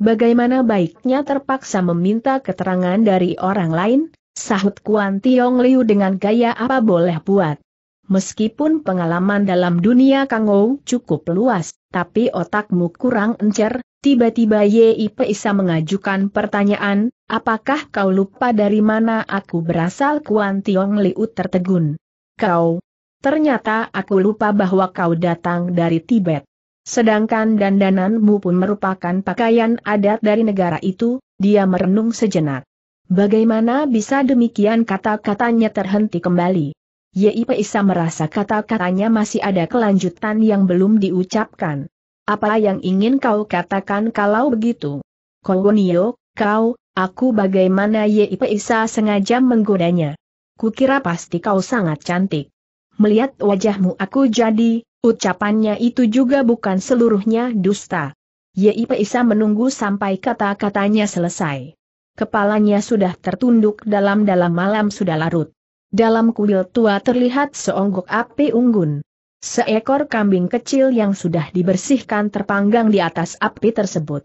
Bagaimana baiknya terpaksa meminta keterangan dari orang lain? Sahut Kuan Tiong Liu dengan gaya apa boleh buat. Meskipun pengalaman dalam dunia Kangou cukup luas, tapi otakmu kurang encer, tiba-tiba Yei Isa mengajukan pertanyaan, apakah kau lupa dari mana aku berasal Kuan Tiong Liu tertegun. Kau, ternyata aku lupa bahwa kau datang dari Tibet. Sedangkan dandananmu pun merupakan pakaian adat dari negara itu, dia merenung sejenak. Bagaimana bisa demikian kata-katanya terhenti kembali? YIP Isa merasa kata-katanya masih ada kelanjutan yang belum diucapkan. Apa yang ingin kau katakan kalau begitu? Kowonio, kau, aku bagaimana YIP Isa sengaja menggodanya. Kukira pasti kau sangat cantik. Melihat wajahmu aku jadi, Ucapannya itu juga bukan seluruhnya dusta. Yi Peisa menunggu sampai kata-katanya selesai. Kepalanya sudah tertunduk dalam-dalam malam sudah larut. Dalam kuil tua terlihat seonggok api unggun. Seekor kambing kecil yang sudah dibersihkan terpanggang di atas api tersebut.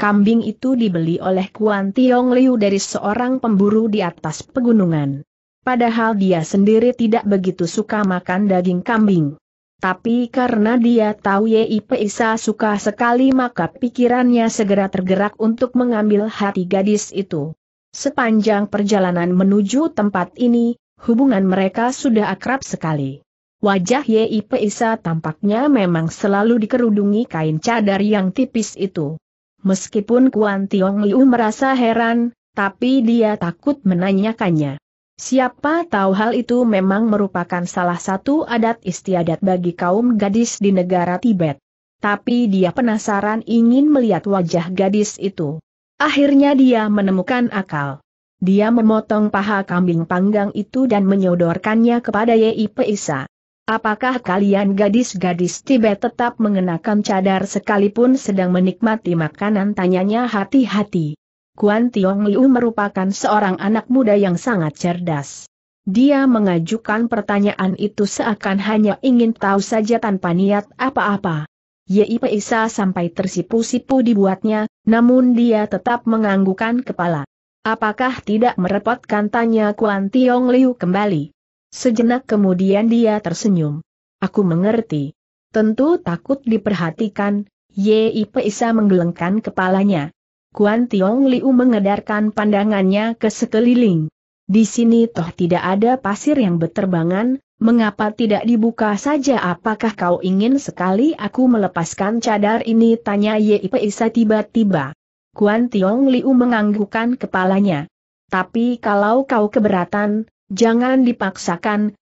Kambing itu dibeli oleh Kuan Tiong Liu dari seorang pemburu di atas pegunungan. Padahal dia sendiri tidak begitu suka makan daging kambing. Tapi karena dia tahu YIP Isa suka sekali maka pikirannya segera tergerak untuk mengambil hati gadis itu. Sepanjang perjalanan menuju tempat ini, hubungan mereka sudah akrab sekali. Wajah YIP Isa tampaknya memang selalu dikerudungi kain cadar yang tipis itu. Meskipun Kuan Tiong Liu merasa heran, tapi dia takut menanyakannya. Siapa tahu hal itu memang merupakan salah satu adat istiadat bagi kaum gadis di negara Tibet. Tapi dia penasaran ingin melihat wajah gadis itu. Akhirnya dia menemukan akal. Dia memotong paha kambing panggang itu dan menyodorkannya kepada Yip Peisa. Apakah kalian gadis-gadis Tibet tetap mengenakan cadar sekalipun sedang menikmati makanan? Tanyanya hati-hati. Kuan Tiong Liu merupakan seorang anak muda yang sangat cerdas. Dia mengajukan pertanyaan itu seakan hanya ingin tahu saja tanpa niat apa-apa. Yip Isa sampai tersipu-sipu dibuatnya, namun dia tetap menganggukkan kepala. Apakah tidak merepotkan tanya Kuan Tiong Liu kembali? Sejenak kemudian dia tersenyum. Aku mengerti. Tentu takut diperhatikan, Yip Isa menggelengkan kepalanya. Kuan Tiong Liu mengedarkan pandangannya ke sekeliling. Di sini toh tidak ada pasir yang beterbangan, mengapa tidak dibuka saja apakah kau ingin sekali aku melepaskan cadar ini tanya Isa tiba-tiba. Kuan Tiong Liu menganggukkan kepalanya. Tapi kalau kau keberatan, jangan dipaksakan,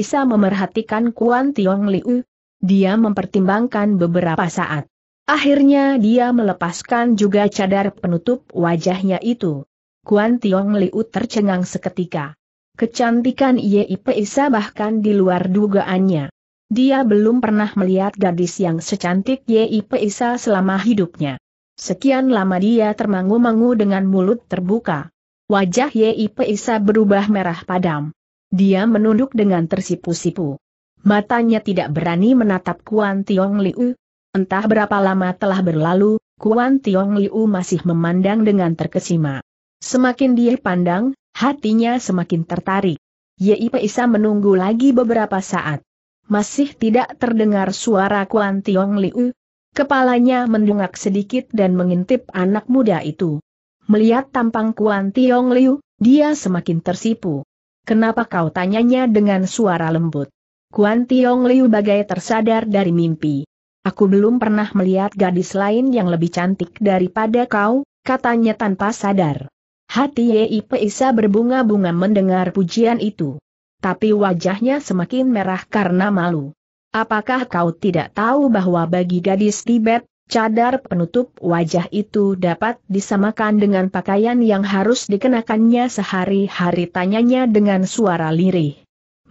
Isa memerhatikan Kuan Tiong Liu. Dia mempertimbangkan beberapa saat. Akhirnya dia melepaskan juga cadar penutup wajahnya itu. Kuan Tiong Liu tercengang seketika. Kecantikan Yip Isa bahkan di luar dugaannya. Dia belum pernah melihat gadis yang secantik Yip Isa selama hidupnya. Sekian lama dia termangu-mangu dengan mulut terbuka. Wajah Yip Isa berubah merah padam. Dia menunduk dengan tersipu-sipu. Matanya tidak berani menatap Kuan Tiong Liu, Entah berapa lama telah berlalu, Kuan Tiong Liu masih memandang dengan terkesima. Semakin dia pandang, hatinya semakin tertarik. Pei Isa menunggu lagi beberapa saat. Masih tidak terdengar suara Kuan Tiong Liu. Kepalanya mendungak sedikit dan mengintip anak muda itu. Melihat tampang Kuan Tiong Liu, dia semakin tersipu. Kenapa kau tanyanya dengan suara lembut? Kuan Tiong Liu bagai tersadar dari mimpi. Aku belum pernah melihat gadis lain yang lebih cantik daripada kau, katanya tanpa sadar. Hati Yei Peisa berbunga-bunga mendengar pujian itu. Tapi wajahnya semakin merah karena malu. Apakah kau tidak tahu bahwa bagi gadis Tibet, cadar penutup wajah itu dapat disamakan dengan pakaian yang harus dikenakannya sehari-hari tanyanya dengan suara lirih.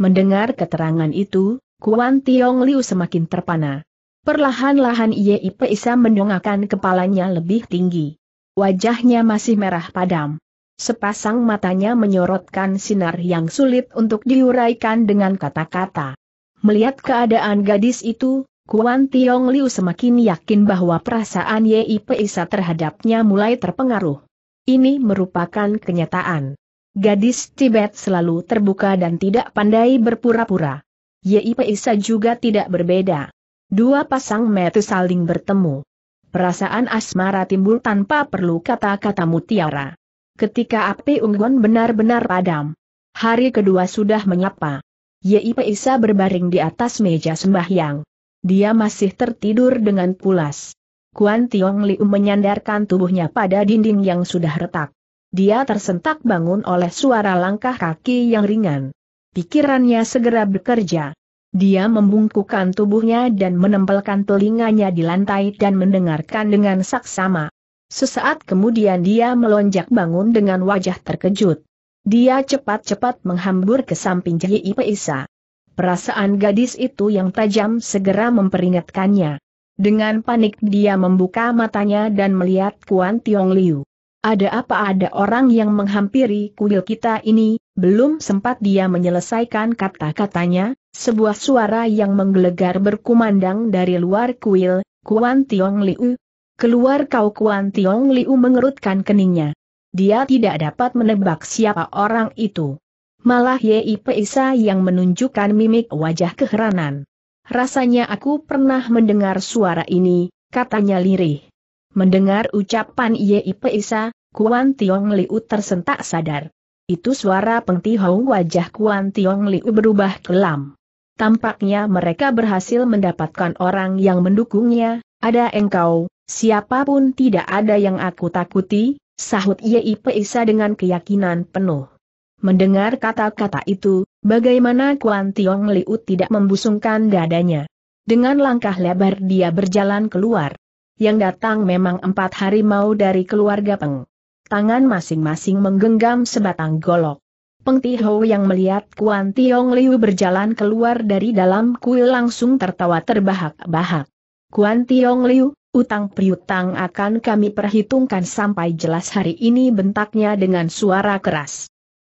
Mendengar keterangan itu, Kuan Tiong Liu semakin terpana. Perlahan-lahan Yip Isa mendongakkan kepalanya lebih tinggi. Wajahnya masih merah padam. Sepasang matanya menyorotkan sinar yang sulit untuk diuraikan dengan kata-kata. Melihat keadaan gadis itu, Kuan Tiong Liu semakin yakin bahwa perasaan Yip Isa terhadapnya mulai terpengaruh. Ini merupakan kenyataan. Gadis Tibet selalu terbuka dan tidak pandai berpura-pura. Yip Isa juga tidak berbeda. Dua pasang mata saling bertemu. Perasaan asmara timbul tanpa perlu kata-kata mutiara. Ketika api unggun benar-benar padam. Hari kedua sudah menyapa. Yip Isa berbaring di atas meja sembahyang. Dia masih tertidur dengan pulas. Kuan Tiong Liu menyandarkan tubuhnya pada dinding yang sudah retak. Dia tersentak bangun oleh suara langkah kaki yang ringan. Pikirannya segera bekerja. Dia membungkukkan tubuhnya dan menempelkan telinganya di lantai dan mendengarkan dengan saksama. Sesaat kemudian dia melonjak bangun dengan wajah terkejut. Dia cepat-cepat menghambur ke samping Ji Peisa. Perasaan gadis itu yang tajam segera memperingatkannya. Dengan panik dia membuka matanya dan melihat Kuan Tiong Liu. Ada apa ada orang yang menghampiri kuil kita ini, belum sempat dia menyelesaikan kata-katanya, sebuah suara yang menggelegar berkumandang dari luar kuil, Kuan Tiong Liu. Keluar kau Kuan Tiong Liu mengerutkan keningnya. Dia tidak dapat menebak siapa orang itu. Malah Yei Peisa yang menunjukkan mimik wajah keheranan. Rasanya aku pernah mendengar suara ini, katanya lirih. Mendengar ucapan Yei Peisa, Kuan Tiong Liu tersentak sadar. Itu suara pengtihau wajah Kuan Tiong Liu berubah kelam. Tampaknya mereka berhasil mendapatkan orang yang mendukungnya, ada engkau, siapapun tidak ada yang aku takuti, sahut Yip Isa dengan keyakinan penuh. Mendengar kata-kata itu, bagaimana Kuan Tiong Liu tidak membusungkan dadanya. Dengan langkah lebar dia berjalan keluar. Yang datang memang empat harimau dari keluarga Peng. Tangan masing-masing menggenggam sebatang golok. Peng Tiho yang melihat Kuan Tiong Liu berjalan keluar dari dalam kuil langsung tertawa terbahak-bahak. Kuan Tiong Liu, utang priutang akan kami perhitungkan sampai jelas hari ini bentaknya dengan suara keras.